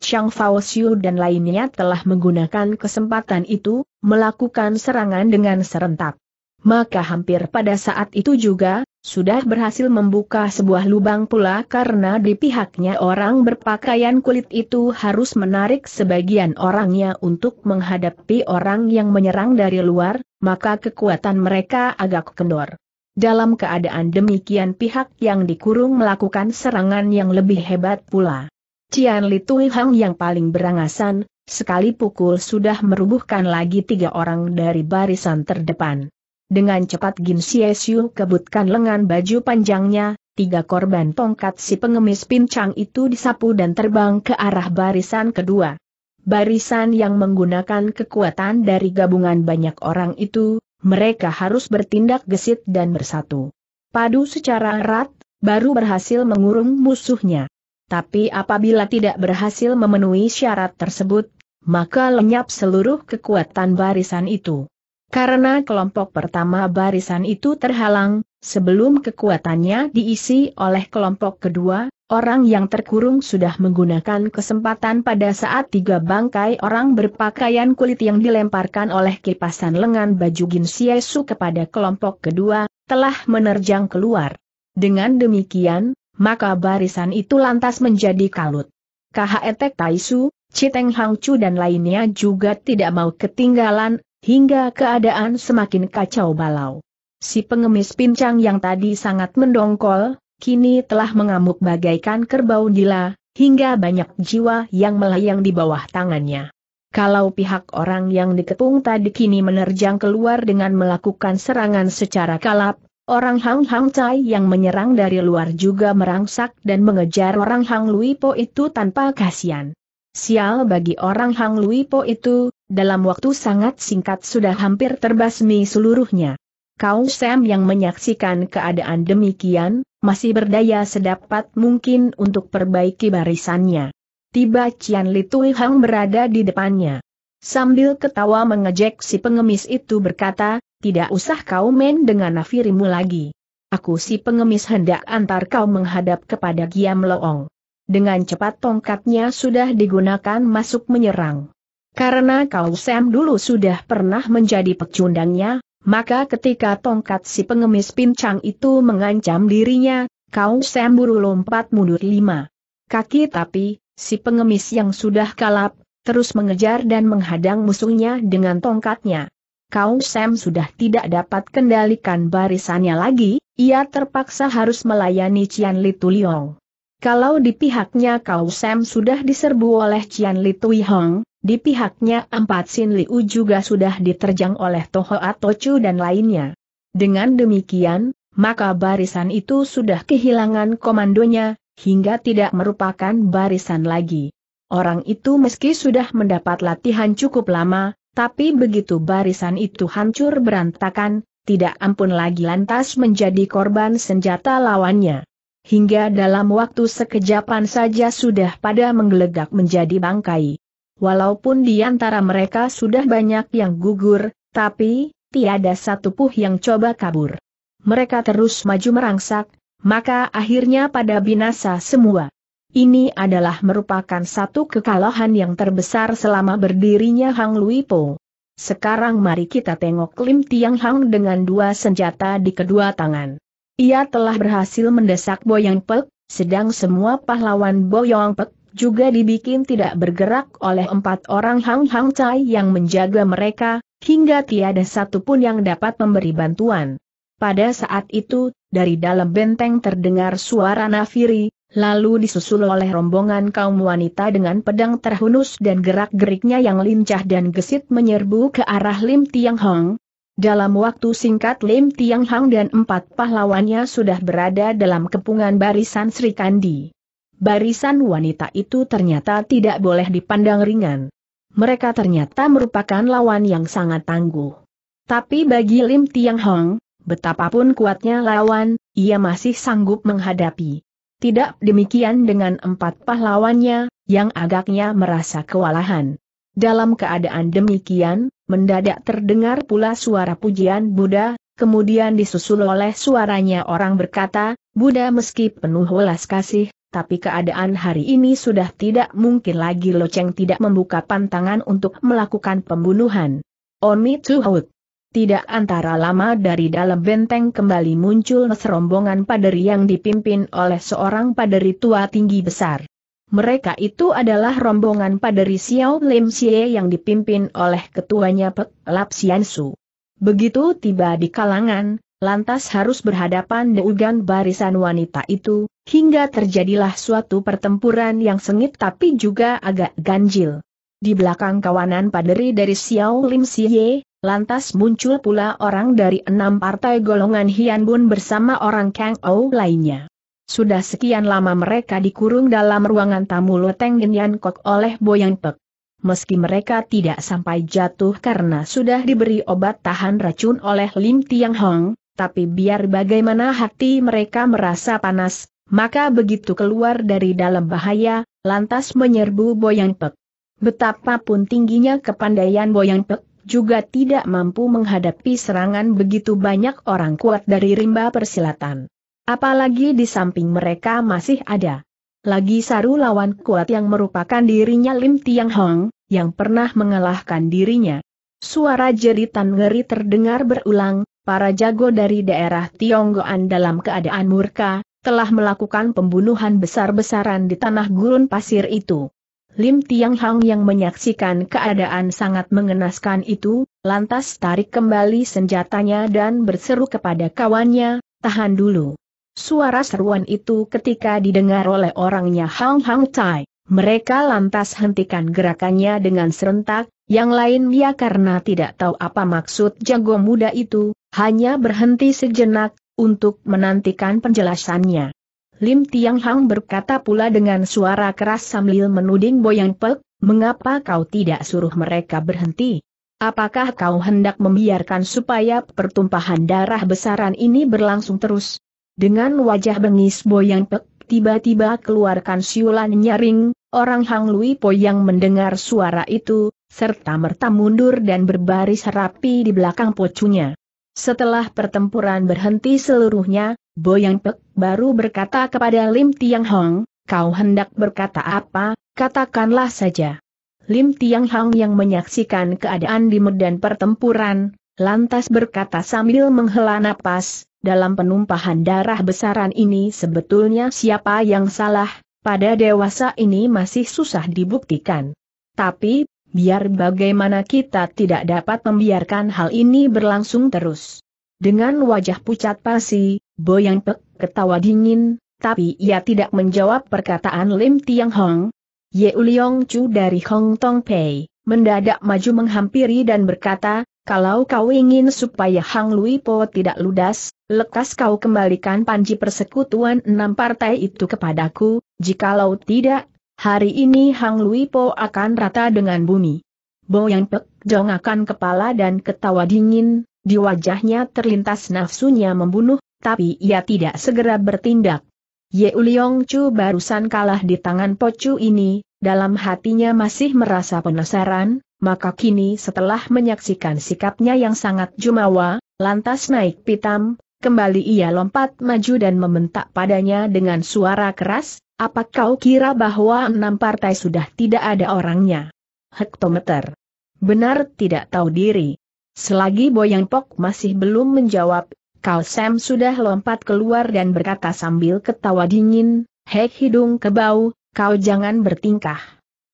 Chang Fao Xiu dan lainnya telah menggunakan kesempatan itu, melakukan serangan dengan serentak. Maka hampir pada saat itu juga, sudah berhasil membuka sebuah lubang pula karena di pihaknya orang berpakaian kulit itu harus menarik sebagian orangnya untuk menghadapi orang yang menyerang dari luar, maka kekuatan mereka agak kendor. Dalam keadaan demikian pihak yang dikurung melakukan serangan yang lebih hebat pula. Cian Li Tui Hang yang paling berangasan, sekali pukul sudah merubuhkan lagi tiga orang dari barisan terdepan. Dengan cepat Gin Siesiu kebutkan lengan baju panjangnya, tiga korban tongkat si pengemis pincang itu disapu dan terbang ke arah barisan kedua. Barisan yang menggunakan kekuatan dari gabungan banyak orang itu, mereka harus bertindak gesit dan bersatu. Padu secara erat, baru berhasil mengurung musuhnya. Tapi apabila tidak berhasil memenuhi syarat tersebut, maka lenyap seluruh kekuatan barisan itu. Karena kelompok pertama barisan itu terhalang, sebelum kekuatannya diisi oleh kelompok kedua, orang yang terkurung sudah menggunakan kesempatan pada saat tiga bangkai orang berpakaian kulit yang dilemparkan oleh kipasan lengan baju Ginsiesu kepada kelompok kedua, telah menerjang keluar. Dengan demikian, maka barisan itu lantas menjadi kalut. Etek e Taisu, Citeng Hangcu dan lainnya juga tidak mau ketinggalan, hingga keadaan semakin kacau balau. Si pengemis pincang yang tadi sangat mendongkol, kini telah mengamuk bagaikan kerbau gila, hingga banyak jiwa yang melayang di bawah tangannya. Kalau pihak orang yang diketung tadi kini menerjang keluar dengan melakukan serangan secara kalap, Orang Hang Hang Cai yang menyerang dari luar juga merangsak dan mengejar orang Hang Luipo itu tanpa kasihan. Sial bagi orang Hang Luipo itu, dalam waktu sangat singkat sudah hampir terbasmi seluruhnya. Kau Sam yang menyaksikan keadaan demikian, masih berdaya sedapat mungkin untuk perbaiki barisannya. Tiba Cian Li Hang berada di depannya. Sambil ketawa mengejek si pengemis itu berkata, tidak usah kau main dengan nafirimu lagi. Aku si pengemis hendak antar kau menghadap kepada Giam Loong. Dengan cepat tongkatnya sudah digunakan masuk menyerang. Karena kau Sam dulu sudah pernah menjadi pecundangnya, maka ketika tongkat si pengemis pincang itu mengancam dirinya, kau Sam buru lompat mundur lima kaki tapi, si pengemis yang sudah kalap, terus mengejar dan menghadang musuhnya dengan tongkatnya. Kau Sam sudah tidak dapat kendalikan barisannya lagi, ia terpaksa harus melayani Cian Li Tuliong. Kalau di pihaknya Kau Sam sudah diserbu oleh Cian Li Tuihong, di pihaknya Empat Sin Liu juga sudah diterjang oleh Toho Atochu dan lainnya. Dengan demikian, maka barisan itu sudah kehilangan komandonya, hingga tidak merupakan barisan lagi. Orang itu meski sudah mendapat latihan cukup lama, tapi begitu barisan itu hancur berantakan, tidak ampun lagi lantas menjadi korban senjata lawannya. Hingga dalam waktu sekejapan saja sudah pada menggelegak menjadi bangkai. Walaupun di antara mereka sudah banyak yang gugur, tapi, tiada satu puh yang coba kabur. Mereka terus maju merangsak, maka akhirnya pada binasa semua. Ini adalah merupakan satu kekalahan yang terbesar selama berdirinya Hang Luipo. Sekarang mari kita tengok Lim Tiang Hang dengan dua senjata di kedua tangan. Ia telah berhasil mendesak Boyang Pek, sedang semua pahlawan Boyang Pek juga dibikin tidak bergerak oleh empat orang Hang Hang Cai yang menjaga mereka, hingga tiada satupun yang dapat memberi bantuan. Pada saat itu, dari dalam benteng terdengar suara nafiri, lalu disusul oleh rombongan kaum wanita dengan pedang terhunus dan gerak-geriknya yang lincah dan gesit menyerbu ke arah Lim Tiang Hong. Dalam waktu singkat Lim Tiang Hong dan empat pahlawannya sudah berada dalam kepungan barisan Sri Kandi. Barisan wanita itu ternyata tidak boleh dipandang ringan. Mereka ternyata merupakan lawan yang sangat tangguh. Tapi bagi Lim Tiang Hong, betapapun kuatnya lawan, ia masih sanggup menghadapi. Tidak demikian dengan empat pahlawannya, yang agaknya merasa kewalahan. Dalam keadaan demikian, mendadak terdengar pula suara pujian Buddha, kemudian disusul oleh suaranya orang berkata, Buddha meski penuh welas kasih, tapi keadaan hari ini sudah tidak mungkin lagi Loceng tidak membuka pantangan untuk melakukan pembunuhan. Oni Tuhut tidak antara lama dari dalam benteng kembali muncul serombongan paderi yang dipimpin oleh seorang paderi tua tinggi besar. Mereka itu adalah rombongan paderi Xiao Lim Xie yang dipimpin oleh ketuanya Pek Lap Sian Su. Begitu tiba di kalangan, lantas harus berhadapan dengan barisan wanita itu, hingga terjadilah suatu pertempuran yang sengit tapi juga agak ganjil. Di belakang kawanan paderi dari Xiao Lim Xie, Lantas muncul pula orang dari enam partai golongan Hian Bun bersama orang Kang Ou lainnya. Sudah sekian lama mereka dikurung dalam ruangan tamu Loteng Genian Kok oleh Boyang Pek. Meski mereka tidak sampai jatuh karena sudah diberi obat tahan racun oleh Lim Tiang Hong, tapi biar bagaimana hati mereka merasa panas, maka begitu keluar dari dalam bahaya, lantas menyerbu Boyang Pek. Betapapun tingginya kepandaian Boyang Pek, juga tidak mampu menghadapi serangan begitu banyak orang kuat dari rimba persilatan. Apalagi di samping mereka masih ada. Lagi saru lawan kuat yang merupakan dirinya Lim Tiang Hong, yang pernah mengalahkan dirinya. Suara jeritan ngeri terdengar berulang, para jago dari daerah Tionggoan dalam keadaan murka, telah melakukan pembunuhan besar-besaran di tanah gurun pasir itu. Lim Tiang Hang yang menyaksikan keadaan sangat mengenaskan itu, lantas tarik kembali senjatanya dan berseru kepada kawannya, tahan dulu. Suara seruan itu ketika didengar oleh orangnya Hang Hang Tai, mereka lantas hentikan gerakannya dengan serentak, yang lain dia ya karena tidak tahu apa maksud jago muda itu, hanya berhenti sejenak, untuk menantikan penjelasannya. Lim Tiang Hang berkata pula dengan suara keras sambil menuding Boyang Pek, mengapa kau tidak suruh mereka berhenti? Apakah kau hendak membiarkan supaya pertumpahan darah besaran ini berlangsung terus? Dengan wajah bengis Boyang Pek tiba-tiba keluarkan siulan nyaring, orang Hang Lui Po yang mendengar suara itu, serta merta mundur dan berbaris rapi di belakang pocunya. Setelah pertempuran berhenti seluruhnya, Boyang Pek baru berkata kepada Lim Tiang Hong, kau hendak berkata apa, katakanlah saja. Lim Tiang Hong yang menyaksikan keadaan di medan pertempuran, lantas berkata sambil menghela napas, dalam penumpahan darah besaran ini sebetulnya siapa yang salah, pada dewasa ini masih susah dibuktikan. Tapi, biar bagaimana kita tidak dapat membiarkan hal ini berlangsung terus. Dengan wajah pucat pasi, Boyang Pek ketawa dingin, tapi ia tidak menjawab perkataan Lim Tiang Hong. Ye Uliong Chu dari Hong Tong Pei, mendadak maju menghampiri dan berkata, kalau kau ingin supaya Hang Lui Po tidak ludas, lekas kau kembalikan panji persekutuan enam partai itu kepadaku, jikalau tidak, hari ini Hang Lui Po akan rata dengan bumi. Boyang Pek jongakan kepala dan ketawa dingin, di wajahnya terlintas nafsunya membunuh, tapi ia tidak segera bertindak. Ye Uliong Chu barusan kalah di tangan Pocu ini, dalam hatinya masih merasa penasaran, maka kini setelah menyaksikan sikapnya yang sangat jumawa, lantas naik pitam, kembali ia lompat maju dan membentak padanya dengan suara keras, apa kau kira bahwa enam partai sudah tidak ada orangnya? Hektometer. Benar tidak tahu diri. Selagi Boyang Pok masih belum menjawab, Kau Sam sudah lompat keluar dan berkata sambil ketawa dingin, Hek hidung kebau, kau jangan bertingkah.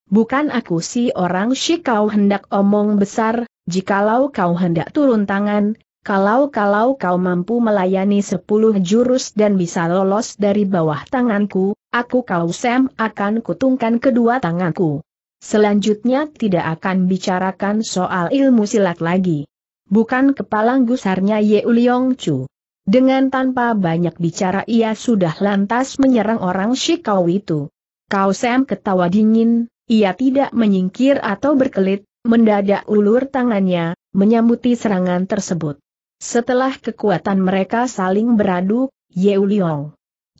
Bukan aku si orang si kau hendak omong besar, jikalau kau hendak turun tangan, kalau-kalau kau mampu melayani sepuluh jurus dan bisa lolos dari bawah tanganku, aku kau Sam akan kutungkan kedua tanganku. Selanjutnya tidak akan bicarakan soal ilmu silat lagi bukan kepala gusarnya Ye Uliong Chu. Dengan tanpa banyak bicara ia sudah lantas menyerang orang Shikau itu. Kau Sam ketawa dingin, ia tidak menyingkir atau berkelit, mendadak ulur tangannya, menyambuti serangan tersebut. Setelah kekuatan mereka saling beradu, Ye Uliong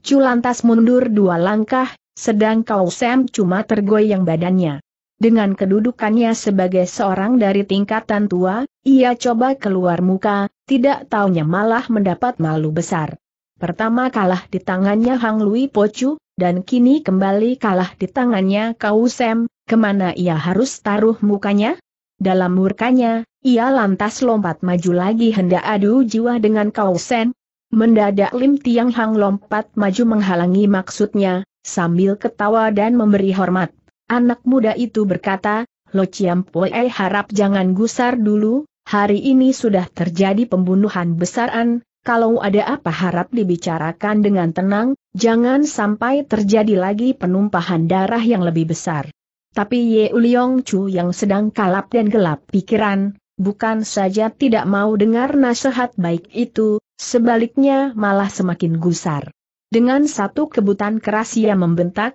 Chu lantas mundur dua langkah, sedang Kau Sam cuma tergoyang badannya. Dengan kedudukannya sebagai seorang dari tingkatan tua, ia coba keluar muka, tidak taunya malah mendapat malu besar. Pertama kalah di tangannya Hang Lui Pocu, dan kini kembali kalah di tangannya Kau Sem, kemana ia harus taruh mukanya? Dalam murkanya, ia lantas lompat maju lagi hendak adu jiwa dengan Kau Sen. Mendadak Lim Tiang Hang lompat maju menghalangi maksudnya, sambil ketawa dan memberi hormat. Anak muda itu berkata, Lo Chiam Pue harap jangan gusar dulu, hari ini sudah terjadi pembunuhan besaran, kalau ada apa harap dibicarakan dengan tenang, jangan sampai terjadi lagi penumpahan darah yang lebih besar. Tapi Ye Uliong Chu yang sedang kalap dan gelap pikiran, bukan saja tidak mau dengar nasihat baik itu, sebaliknya malah semakin gusar. Dengan satu kebutan keras ia membentak,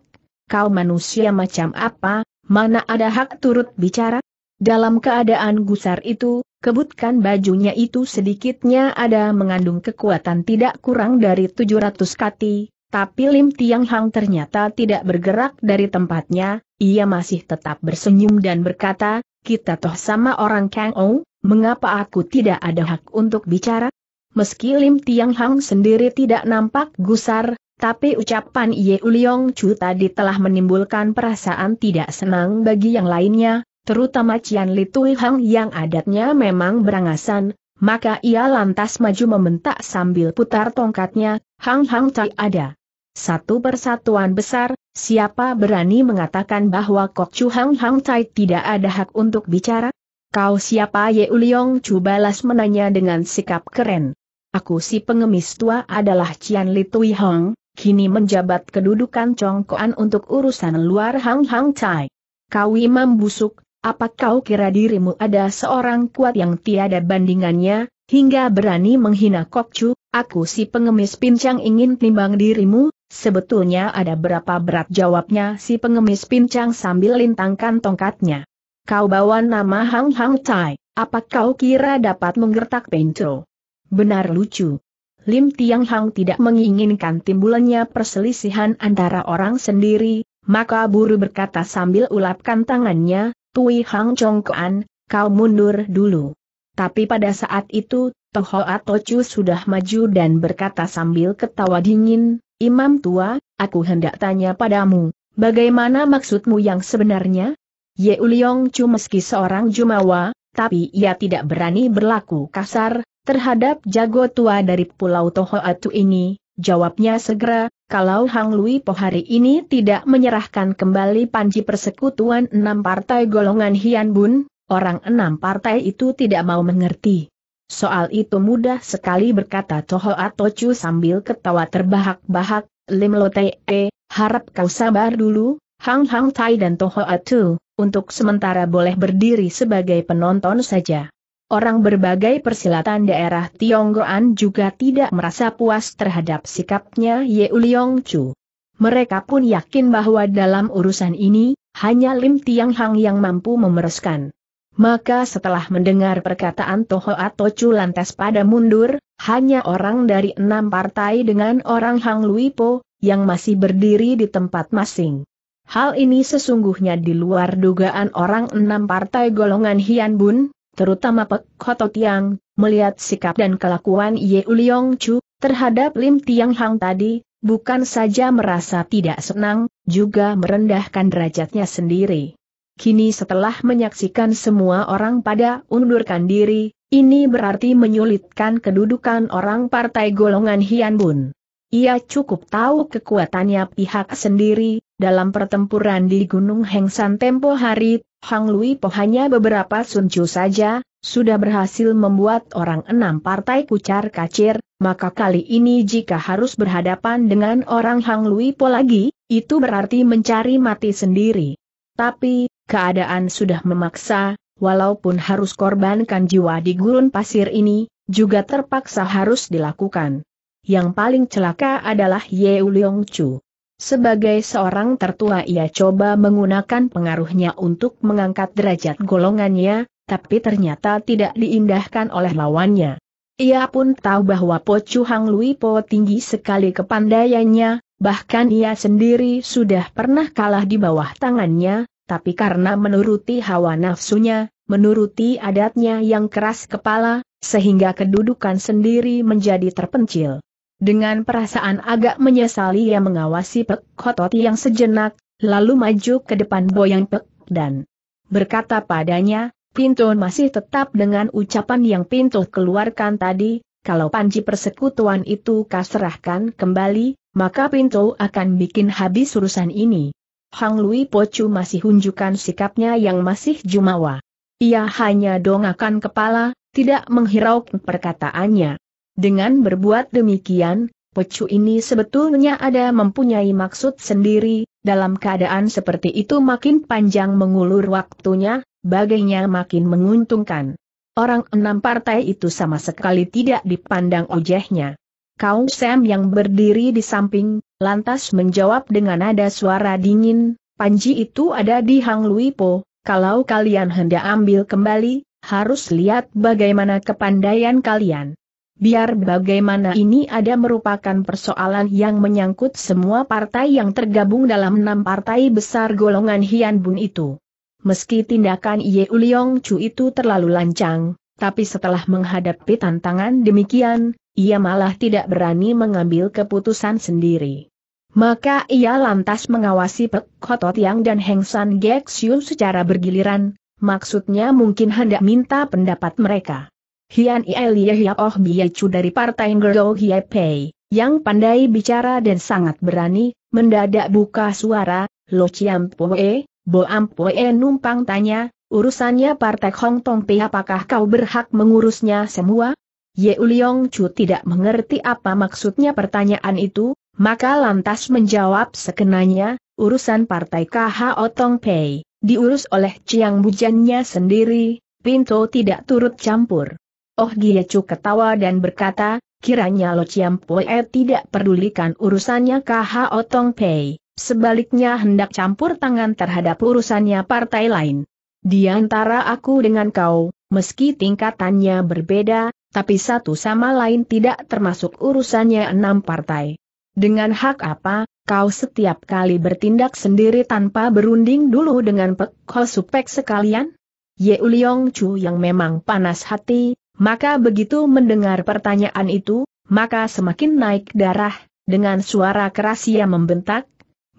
kau manusia macam apa, mana ada hak turut bicara? Dalam keadaan gusar itu, kebutkan bajunya itu sedikitnya ada mengandung kekuatan tidak kurang dari 700 kati, tapi Lim Tiang Hang ternyata tidak bergerak dari tempatnya, ia masih tetap bersenyum dan berkata, kita toh sama orang Kang Ou, mengapa aku tidak ada hak untuk bicara? Meski Lim Tiang Hang sendiri tidak nampak gusar, tapi ucapan Ye Uliong Chu tadi telah menimbulkan perasaan tidak senang bagi yang lainnya, terutama Cian Li Tui Hang yang adatnya memang berangasan, maka ia lantas maju membentak sambil putar tongkatnya, Hang Hang Tai ada. Satu persatuan besar, siapa berani mengatakan bahwa Kok Chu Hang Hang Tai tidak ada hak untuk bicara? Kau siapa Ye Uliong Chu balas menanya dengan sikap keren. Aku si pengemis tua adalah Cian Li Tui Hong, kini menjabat kedudukan congkoan untuk urusan luar Hang Hang Chai. Kau imam busuk, apa kau kira dirimu ada seorang kuat yang tiada bandingannya, hingga berani menghina Kok Chu? aku si pengemis pincang ingin timbang dirimu, sebetulnya ada berapa berat jawabnya si pengemis pincang sambil lintangkan tongkatnya. Kau bawa nama Hang Hang Chai, apa kau kira dapat menggertak Pencro? Benar lucu, Lim Tiang Hang tidak menginginkan timbulannya perselisihan antara orang sendiri, maka buru berkata sambil ulapkan tangannya, Tui Hang Chong Kuan, kau mundur dulu. Tapi pada saat itu, Toho Atochu sudah maju dan berkata sambil ketawa dingin, Imam tua, aku hendak tanya padamu, bagaimana maksudmu yang sebenarnya? Ye Uliong Chu meski seorang Jumawa, tapi ia tidak berani berlaku kasar, Terhadap jago tua dari Pulau Tohoatu ini, jawabnya segera, kalau Hang Lui Po hari ini tidak menyerahkan kembali panji persekutuan enam partai golongan Hian Bun, orang enam partai itu tidak mau mengerti. Soal itu mudah sekali berkata Tohoatu Chu sambil ketawa terbahak-bahak, Lim Lo Te, eh, harap kau sabar dulu, Hang Hang Tai dan Tohoatu, untuk sementara boleh berdiri sebagai penonton saja. Orang berbagai persilatan daerah Tionggoan juga tidak merasa puas terhadap sikapnya Ye Uliong Chu. Mereka pun yakin bahwa dalam urusan ini, hanya Lim Tiang Hang yang mampu memereskan. Maka setelah mendengar perkataan Toho atau Chu lantas pada mundur, hanya orang dari enam partai dengan orang Hang Luipo, yang masih berdiri di tempat masing. Hal ini sesungguhnya di luar dugaan orang enam partai golongan Hian Bun, terutama Pek Koto Tiang, melihat sikap dan kelakuan Ye Uliong Chu, terhadap Lim Tiang Hang tadi, bukan saja merasa tidak senang, juga merendahkan derajatnya sendiri. Kini setelah menyaksikan semua orang pada undurkan diri, ini berarti menyulitkan kedudukan orang partai golongan Hian Bun. Ia cukup tahu kekuatannya pihak sendiri, dalam pertempuran di Gunung Hengsan tempo hari, Hang Lui Po hanya beberapa suncu saja, sudah berhasil membuat orang enam partai kucar kacir, maka kali ini jika harus berhadapan dengan orang Hang Lui Po lagi, itu berarti mencari mati sendiri. Tapi, keadaan sudah memaksa, walaupun harus korbankan jiwa di gurun pasir ini, juga terpaksa harus dilakukan. Yang paling celaka adalah Ye Uliong Chu. Sebagai seorang tertua ia coba menggunakan pengaruhnya untuk mengangkat derajat golongannya, tapi ternyata tidak diindahkan oleh lawannya. Ia pun tahu bahwa Po Chu Hang Lui Po tinggi sekali kepandaiannya, bahkan ia sendiri sudah pernah kalah di bawah tangannya, tapi karena menuruti hawa nafsunya, menuruti adatnya yang keras kepala, sehingga kedudukan sendiri menjadi terpencil. Dengan perasaan agak menyesali ia mengawasi Pek Hotot yang sejenak, lalu maju ke depan Boyang Pek dan berkata padanya, Pinto masih tetap dengan ucapan yang Pinto keluarkan tadi, kalau panji persekutuan itu kaserahkan kembali, maka Pinto akan bikin habis urusan ini. Hang Lui Pocu masih hunjukkan sikapnya yang masih jumawa. Ia hanya dongakan kepala, tidak menghiraukan perkataannya. Dengan berbuat demikian, pecu ini sebetulnya ada mempunyai maksud sendiri, dalam keadaan seperti itu makin panjang mengulur waktunya, bagainya makin menguntungkan. Orang enam partai itu sama sekali tidak dipandang ojehnya. Kaum Sam yang berdiri di samping, lantas menjawab dengan nada suara dingin, Panji itu ada di Hang Luipo, kalau kalian hendak ambil kembali, harus lihat bagaimana kepandaian kalian. Biar bagaimana ini ada merupakan persoalan yang menyangkut semua partai yang tergabung dalam enam partai besar golongan Hian Bun itu. Meski tindakan Ye Uliong Chu itu terlalu lancang, tapi setelah menghadapi tantangan demikian, ia malah tidak berani mengambil keputusan sendiri. Maka ia lantas mengawasi Pek Kotot Yang dan Heng San Gek Siu secara bergiliran, maksudnya mungkin hendak minta pendapat mereka. Hian oh Hiaoh Chu dari Partai Ngerdo Hie Pei, yang pandai bicara dan sangat berani, mendadak buka suara, Lo Chiam Poe, Bo Am Poe numpang tanya, urusannya Partai Hong Tong Pei apakah kau berhak mengurusnya semua? Ye Uliong Chu tidak mengerti apa maksudnya pertanyaan itu, maka lantas menjawab sekenanya, urusan Partai KH otong Pei, diurus oleh Chiang Bujannya sendiri, Pinto tidak turut campur. Oh Giecu ketawa dan berkata, kiranya Lo Chiam Poe tidak pedulikan urusannya KH Otong Pei, sebaliknya hendak campur tangan terhadap urusannya partai lain. Di antara aku dengan kau, meski tingkatannya berbeda, tapi satu sama lain tidak termasuk urusannya enam partai. Dengan hak apa, kau setiap kali bertindak sendiri tanpa berunding dulu dengan Pek Supek sekalian? Ye Uliong Chu yang memang panas hati, maka begitu mendengar pertanyaan itu, maka semakin naik darah, dengan suara keras ia membentak,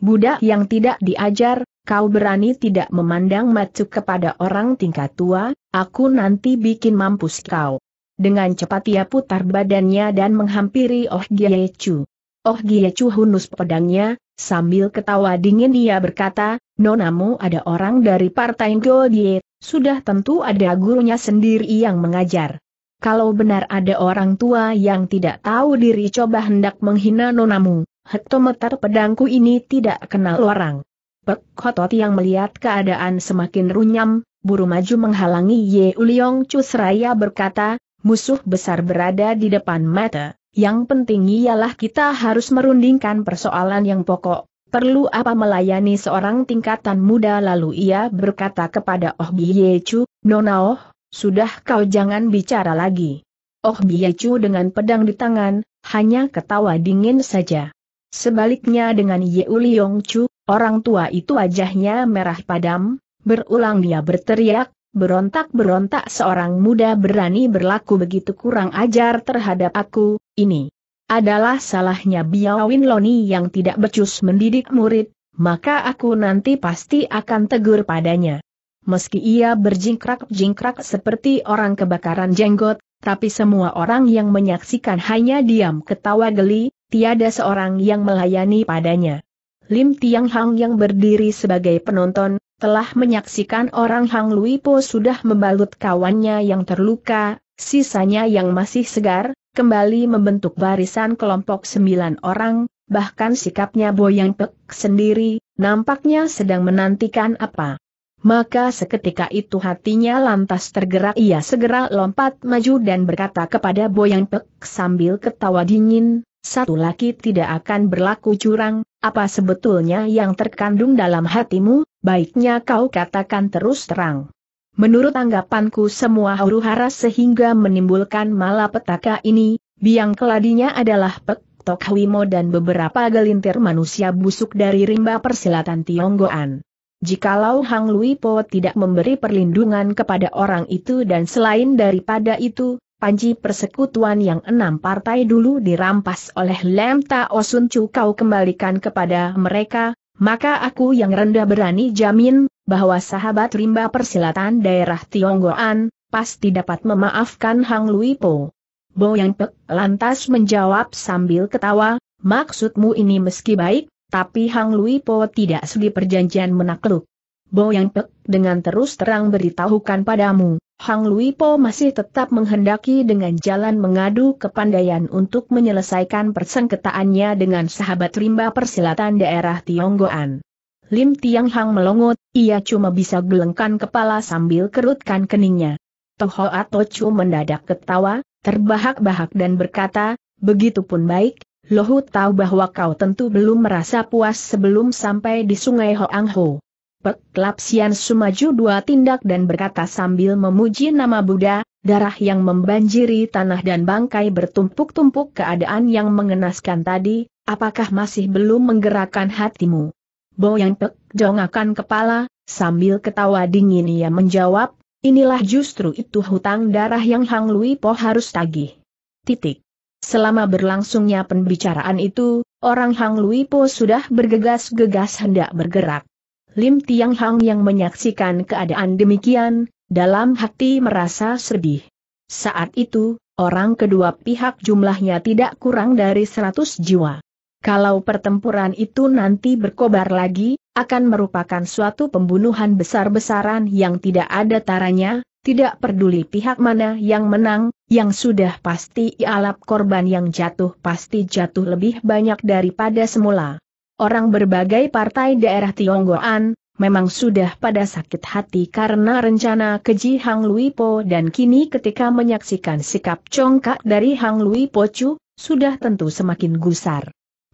Budak yang tidak diajar, kau berani tidak memandang macu kepada orang tingkat tua, aku nanti bikin mampus kau. Dengan cepat ia putar badannya dan menghampiri Oh Gye Chu. Oh Gye Chu hunus pedangnya, sambil ketawa dingin ia berkata, Nonamu ada orang dari partai Goldie, sudah tentu ada gurunya sendiri yang mengajar. Kalau benar ada orang tua yang tidak tahu diri coba hendak menghina nonamu, hektometer pedangku ini tidak kenal orang. Pek Hotot yang melihat keadaan semakin runyam, buru maju menghalangi Ye Uliong Chu berkata, musuh besar berada di depan mata, yang penting ialah kita harus merundingkan persoalan yang pokok, perlu apa melayani seorang tingkatan muda lalu ia berkata kepada Oh Biye Chu, Nona Oh, sudah kau jangan bicara lagi. Oh Biye Chu dengan pedang di tangan, hanya ketawa dingin saja. Sebaliknya dengan Ye Uliong Chu, orang tua itu wajahnya merah padam, berulang dia berteriak, berontak-berontak seorang muda berani berlaku begitu kurang ajar terhadap aku, ini adalah salahnya Biawin Loni yang tidak becus mendidik murid, maka aku nanti pasti akan tegur padanya. Meski ia berjingkrak-jingkrak seperti orang kebakaran jenggot, tapi semua orang yang menyaksikan hanya diam ketawa geli, tiada seorang yang melayani padanya. Lim Tiang Hang yang berdiri sebagai penonton, telah menyaksikan orang Hang Lui Po sudah membalut kawannya yang terluka, sisanya yang masih segar, kembali membentuk barisan kelompok sembilan orang, bahkan sikapnya Boyang Pek sendiri, nampaknya sedang menantikan apa. Maka seketika itu hatinya lantas tergerak ia segera lompat maju dan berkata kepada Boyang Pek sambil ketawa dingin, satu laki tidak akan berlaku curang, apa sebetulnya yang terkandung dalam hatimu, baiknya kau katakan terus terang. Menurut anggapanku semua huru-hara sehingga menimbulkan malapetaka ini, biang keladinya adalah Pek Tok Wimo dan beberapa gelintir manusia busuk dari rimba persilatan Tionggoan. Jikalau Hang Lui Po tidak memberi perlindungan kepada orang itu dan selain daripada itu, Panji persekutuan yang enam partai dulu dirampas oleh Lem Tao Sun Chu kau kembalikan kepada mereka, maka aku yang rendah berani jamin, bahwa sahabat rimba persilatan daerah Tionggoan, pasti dapat memaafkan Hang Lui Po. Bo Yang Pek lantas menjawab sambil ketawa, maksudmu ini meski baik, tapi Hang Lui Po tidak sudi perjanjian menakluk. Bo Yang Pek dengan terus terang beritahukan padamu, Hang Lui Po masih tetap menghendaki dengan jalan mengadu kepandaian untuk menyelesaikan persengketaannya dengan sahabat rimba persilatan daerah Tionggoan. Lim Tiang Hang melongot, ia cuma bisa gelengkan kepala sambil kerutkan keningnya. Toho atau Chu mendadak ketawa, terbahak-bahak dan berkata, begitupun baik, Lohu tahu bahwa kau tentu belum merasa puas sebelum sampai di sungai Hoang Ho. Pek Lapsian sumaju dua tindak dan berkata sambil memuji nama Buddha, darah yang membanjiri tanah dan bangkai bertumpuk-tumpuk keadaan yang mengenaskan tadi, apakah masih belum menggerakkan hatimu? Boyang Pek akan kepala, sambil ketawa dingin ia menjawab, inilah justru itu hutang darah yang Hang Lui Po harus tagih. Titik. Selama berlangsungnya pembicaraan itu, orang Hang Lui Po sudah bergegas-gegas hendak bergerak. Lim Tiang Hang yang menyaksikan keadaan demikian, dalam hati merasa sedih. Saat itu, orang kedua pihak jumlahnya tidak kurang dari 100 jiwa. Kalau pertempuran itu nanti berkobar lagi, akan merupakan suatu pembunuhan besar-besaran yang tidak ada taranya, tidak peduli pihak mana yang menang, yang sudah pasti ialah korban yang jatuh pasti jatuh lebih banyak daripada semula. Orang berbagai partai daerah Tionggoan, memang sudah pada sakit hati karena rencana keji Hang Luipo dan kini ketika menyaksikan sikap congkak dari Hang Lui Chu, sudah tentu semakin gusar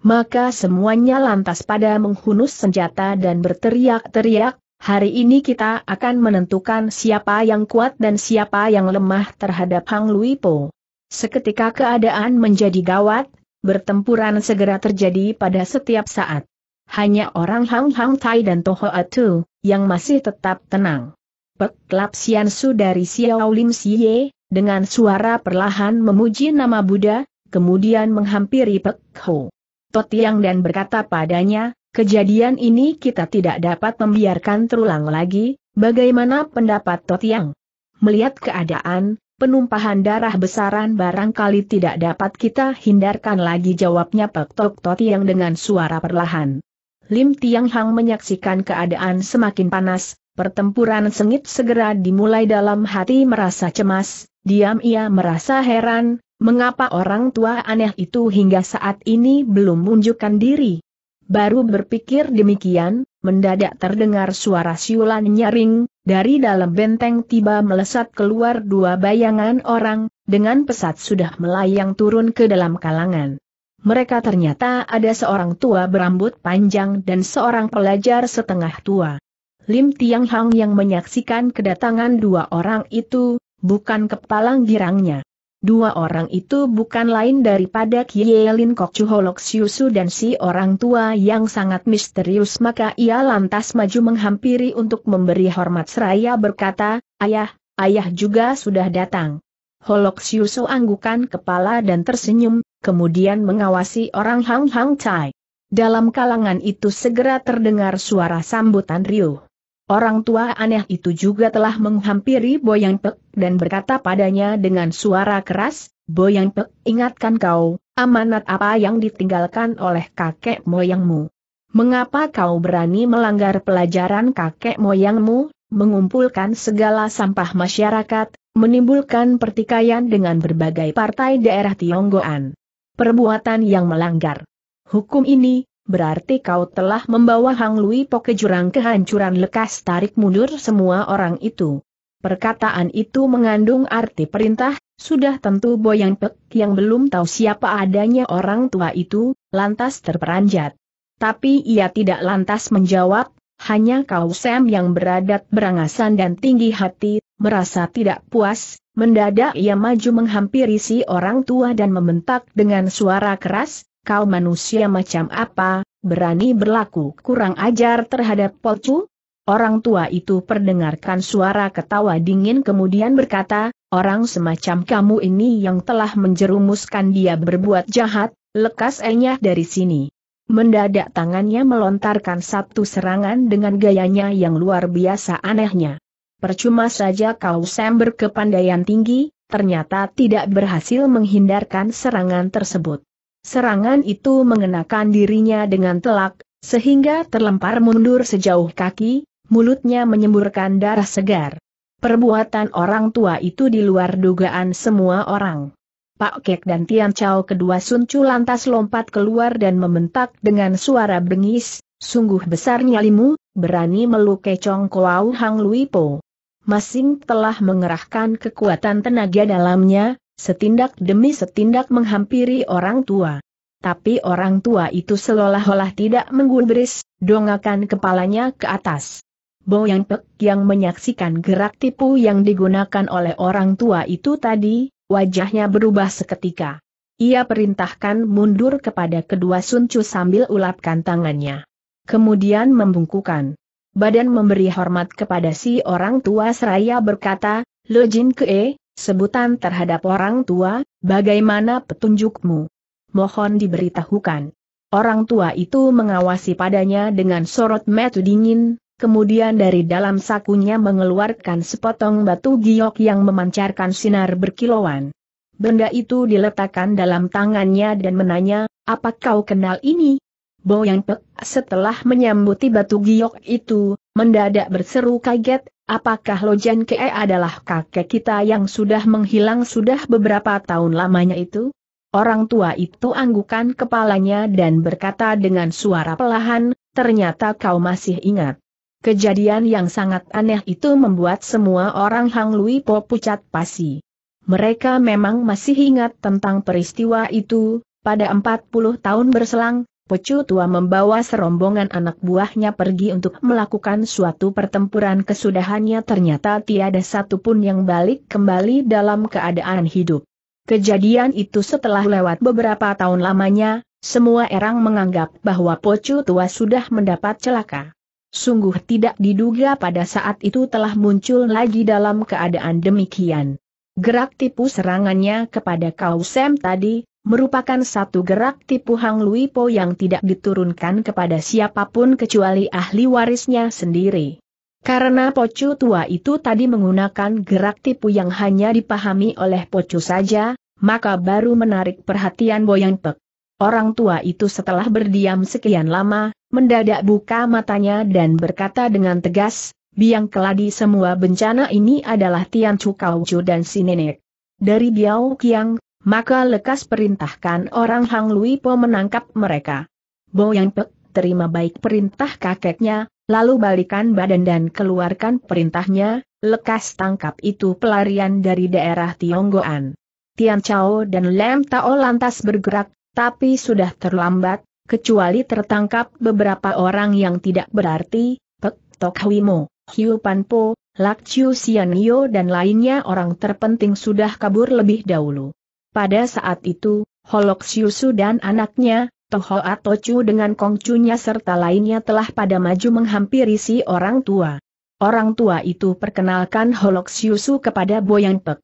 maka semuanya lantas pada menghunus senjata dan berteriak-teriak, hari ini kita akan menentukan siapa yang kuat dan siapa yang lemah terhadap Hang Lui Po. Seketika keadaan menjadi gawat, bertempuran segera terjadi pada setiap saat. Hanya orang Hang Hang Tai dan Toho Atu, yang masih tetap tenang. Peklap Sian Su dari Xiao Lim Siye, dengan suara perlahan memuji nama Buddha, kemudian menghampiri Pek Ho. Totiang dan berkata padanya, kejadian ini kita tidak dapat membiarkan terulang lagi, bagaimana pendapat Totiang? Melihat keadaan, penumpahan darah besaran barangkali tidak dapat kita hindarkan lagi jawabnya Pek Tok Totiang dengan suara perlahan. Lim Tiang Hang menyaksikan keadaan semakin panas, pertempuran sengit segera dimulai dalam hati merasa cemas, diam ia merasa heran, Mengapa orang tua aneh itu hingga saat ini belum menunjukkan diri? Baru berpikir demikian, mendadak terdengar suara siulan nyaring, dari dalam benteng tiba melesat keluar dua bayangan orang, dengan pesat sudah melayang turun ke dalam kalangan. Mereka ternyata ada seorang tua berambut panjang dan seorang pelajar setengah tua. Lim Tiang Hang yang menyaksikan kedatangan dua orang itu, bukan kepalang girangnya. Dua orang itu bukan lain daripada Kielin Kokchu Siusu dan si orang tua yang sangat misterius maka ia lantas maju menghampiri untuk memberi hormat seraya berkata, Ayah, ayah juga sudah datang. Holok Siusu anggukan kepala dan tersenyum, kemudian mengawasi orang Hang Hang Chai. Dalam kalangan itu segera terdengar suara sambutan riuh. Orang tua aneh itu juga telah menghampiri Boyang Pek dan berkata padanya dengan suara keras, Boyang Pek ingatkan kau, amanat apa yang ditinggalkan oleh kakek moyangmu. Mengapa kau berani melanggar pelajaran kakek moyangmu, mengumpulkan segala sampah masyarakat, menimbulkan pertikaian dengan berbagai partai daerah Tionggoan. Perbuatan yang melanggar hukum ini, berarti kau telah membawa Hang Lui Po ke jurang kehancuran lekas tarik mundur semua orang itu. Perkataan itu mengandung arti perintah, sudah tentu Boyang Pek yang belum tahu siapa adanya orang tua itu, lantas terperanjat. Tapi ia tidak lantas menjawab, hanya kau Sam yang beradat berangasan dan tinggi hati, merasa tidak puas, mendadak ia maju menghampiri si orang tua dan membentak dengan suara keras, kau manusia macam apa, berani berlaku kurang ajar terhadap Polcu? Orang tua itu perdengarkan suara ketawa dingin kemudian berkata, orang semacam kamu ini yang telah menjerumuskan dia berbuat jahat, lekas enyah dari sini. Mendadak tangannya melontarkan satu serangan dengan gayanya yang luar biasa anehnya. Percuma saja kau sember kepandaian tinggi, ternyata tidak berhasil menghindarkan serangan tersebut. Serangan itu mengenakan dirinya dengan telak, sehingga terlempar mundur sejauh kaki, mulutnya menyemburkan darah segar. Perbuatan orang tua itu di luar dugaan semua orang. Pak Kek dan Tian Chao kedua Suncu lantas lompat keluar dan membentak dengan suara bengis, sungguh besar nyalimu, berani melukai Chong Kuau Hang Lui Po. Masing telah mengerahkan kekuatan tenaga dalamnya, setindak demi setindak menghampiri orang tua. Tapi orang tua itu seolah-olah tidak menggubris, dongakan kepalanya ke atas. Bo Yang Pek yang menyaksikan gerak tipu yang digunakan oleh orang tua itu tadi, wajahnya berubah seketika. Ia perintahkan mundur kepada kedua suncu sambil ulapkan tangannya. Kemudian membungkukan. Badan memberi hormat kepada si orang tua seraya berkata, Lo Jin Kee, sebutan terhadap orang tua, bagaimana petunjukmu? Mohon diberitahukan. Orang tua itu mengawasi padanya dengan sorot metu dingin, kemudian dari dalam sakunya mengeluarkan sepotong batu giok yang memancarkan sinar berkilauan. Benda itu diletakkan dalam tangannya dan menanya, apa kau kenal ini? Boyang Pek setelah menyambuti batu giok itu, mendadak berseru kaget, apakah Lojan Ke adalah kakek kita yang sudah menghilang sudah beberapa tahun lamanya itu? Orang tua itu anggukan kepalanya dan berkata dengan suara pelahan, ternyata kau masih ingat. Kejadian yang sangat aneh itu membuat semua orang Hang Lui Po pucat pasi. Mereka memang masih ingat tentang peristiwa itu, pada 40 tahun berselang, Pecu tua membawa serombongan anak buahnya pergi untuk melakukan suatu pertempuran kesudahannya ternyata tiada satupun yang balik kembali dalam keadaan hidup. Kejadian itu setelah lewat beberapa tahun lamanya, semua erang menganggap bahwa Pocu tua sudah mendapat celaka. Sungguh tidak diduga pada saat itu telah muncul lagi dalam keadaan demikian. Gerak tipu serangannya kepada Kausem tadi, merupakan satu gerak tipu Hang Lui Po yang tidak diturunkan kepada siapapun kecuali ahli warisnya sendiri. Karena pocu tua itu tadi menggunakan gerak tipu yang hanya dipahami oleh pocu saja, maka baru menarik perhatian Boyang Pek. Orang tua itu setelah berdiam sekian lama, mendadak buka matanya dan berkata dengan tegas, biang keladi semua bencana ini adalah Tian Chu Kau Chu dan si nenek. Dari Biao Kiang, maka lekas perintahkan orang Hang Lui Po menangkap mereka. Bo Yang Pek terima baik perintah kakeknya, lalu balikan badan dan keluarkan perintahnya, lekas tangkap itu pelarian dari daerah Tionggoan. Tian Chao dan Lam Tao lantas bergerak, tapi sudah terlambat, kecuali tertangkap beberapa orang yang tidak berarti, Pek Tok Mo, Hiu Pan Po, Lak Chiu Sian Yo dan lainnya orang terpenting sudah kabur lebih dahulu. Pada saat itu, Holoxiusu dan anaknya, Toho Atochu dengan kongcunya serta lainnya telah pada maju menghampiri si orang tua. Orang tua itu perkenalkan Holoxiusu kepada Boyang Pek.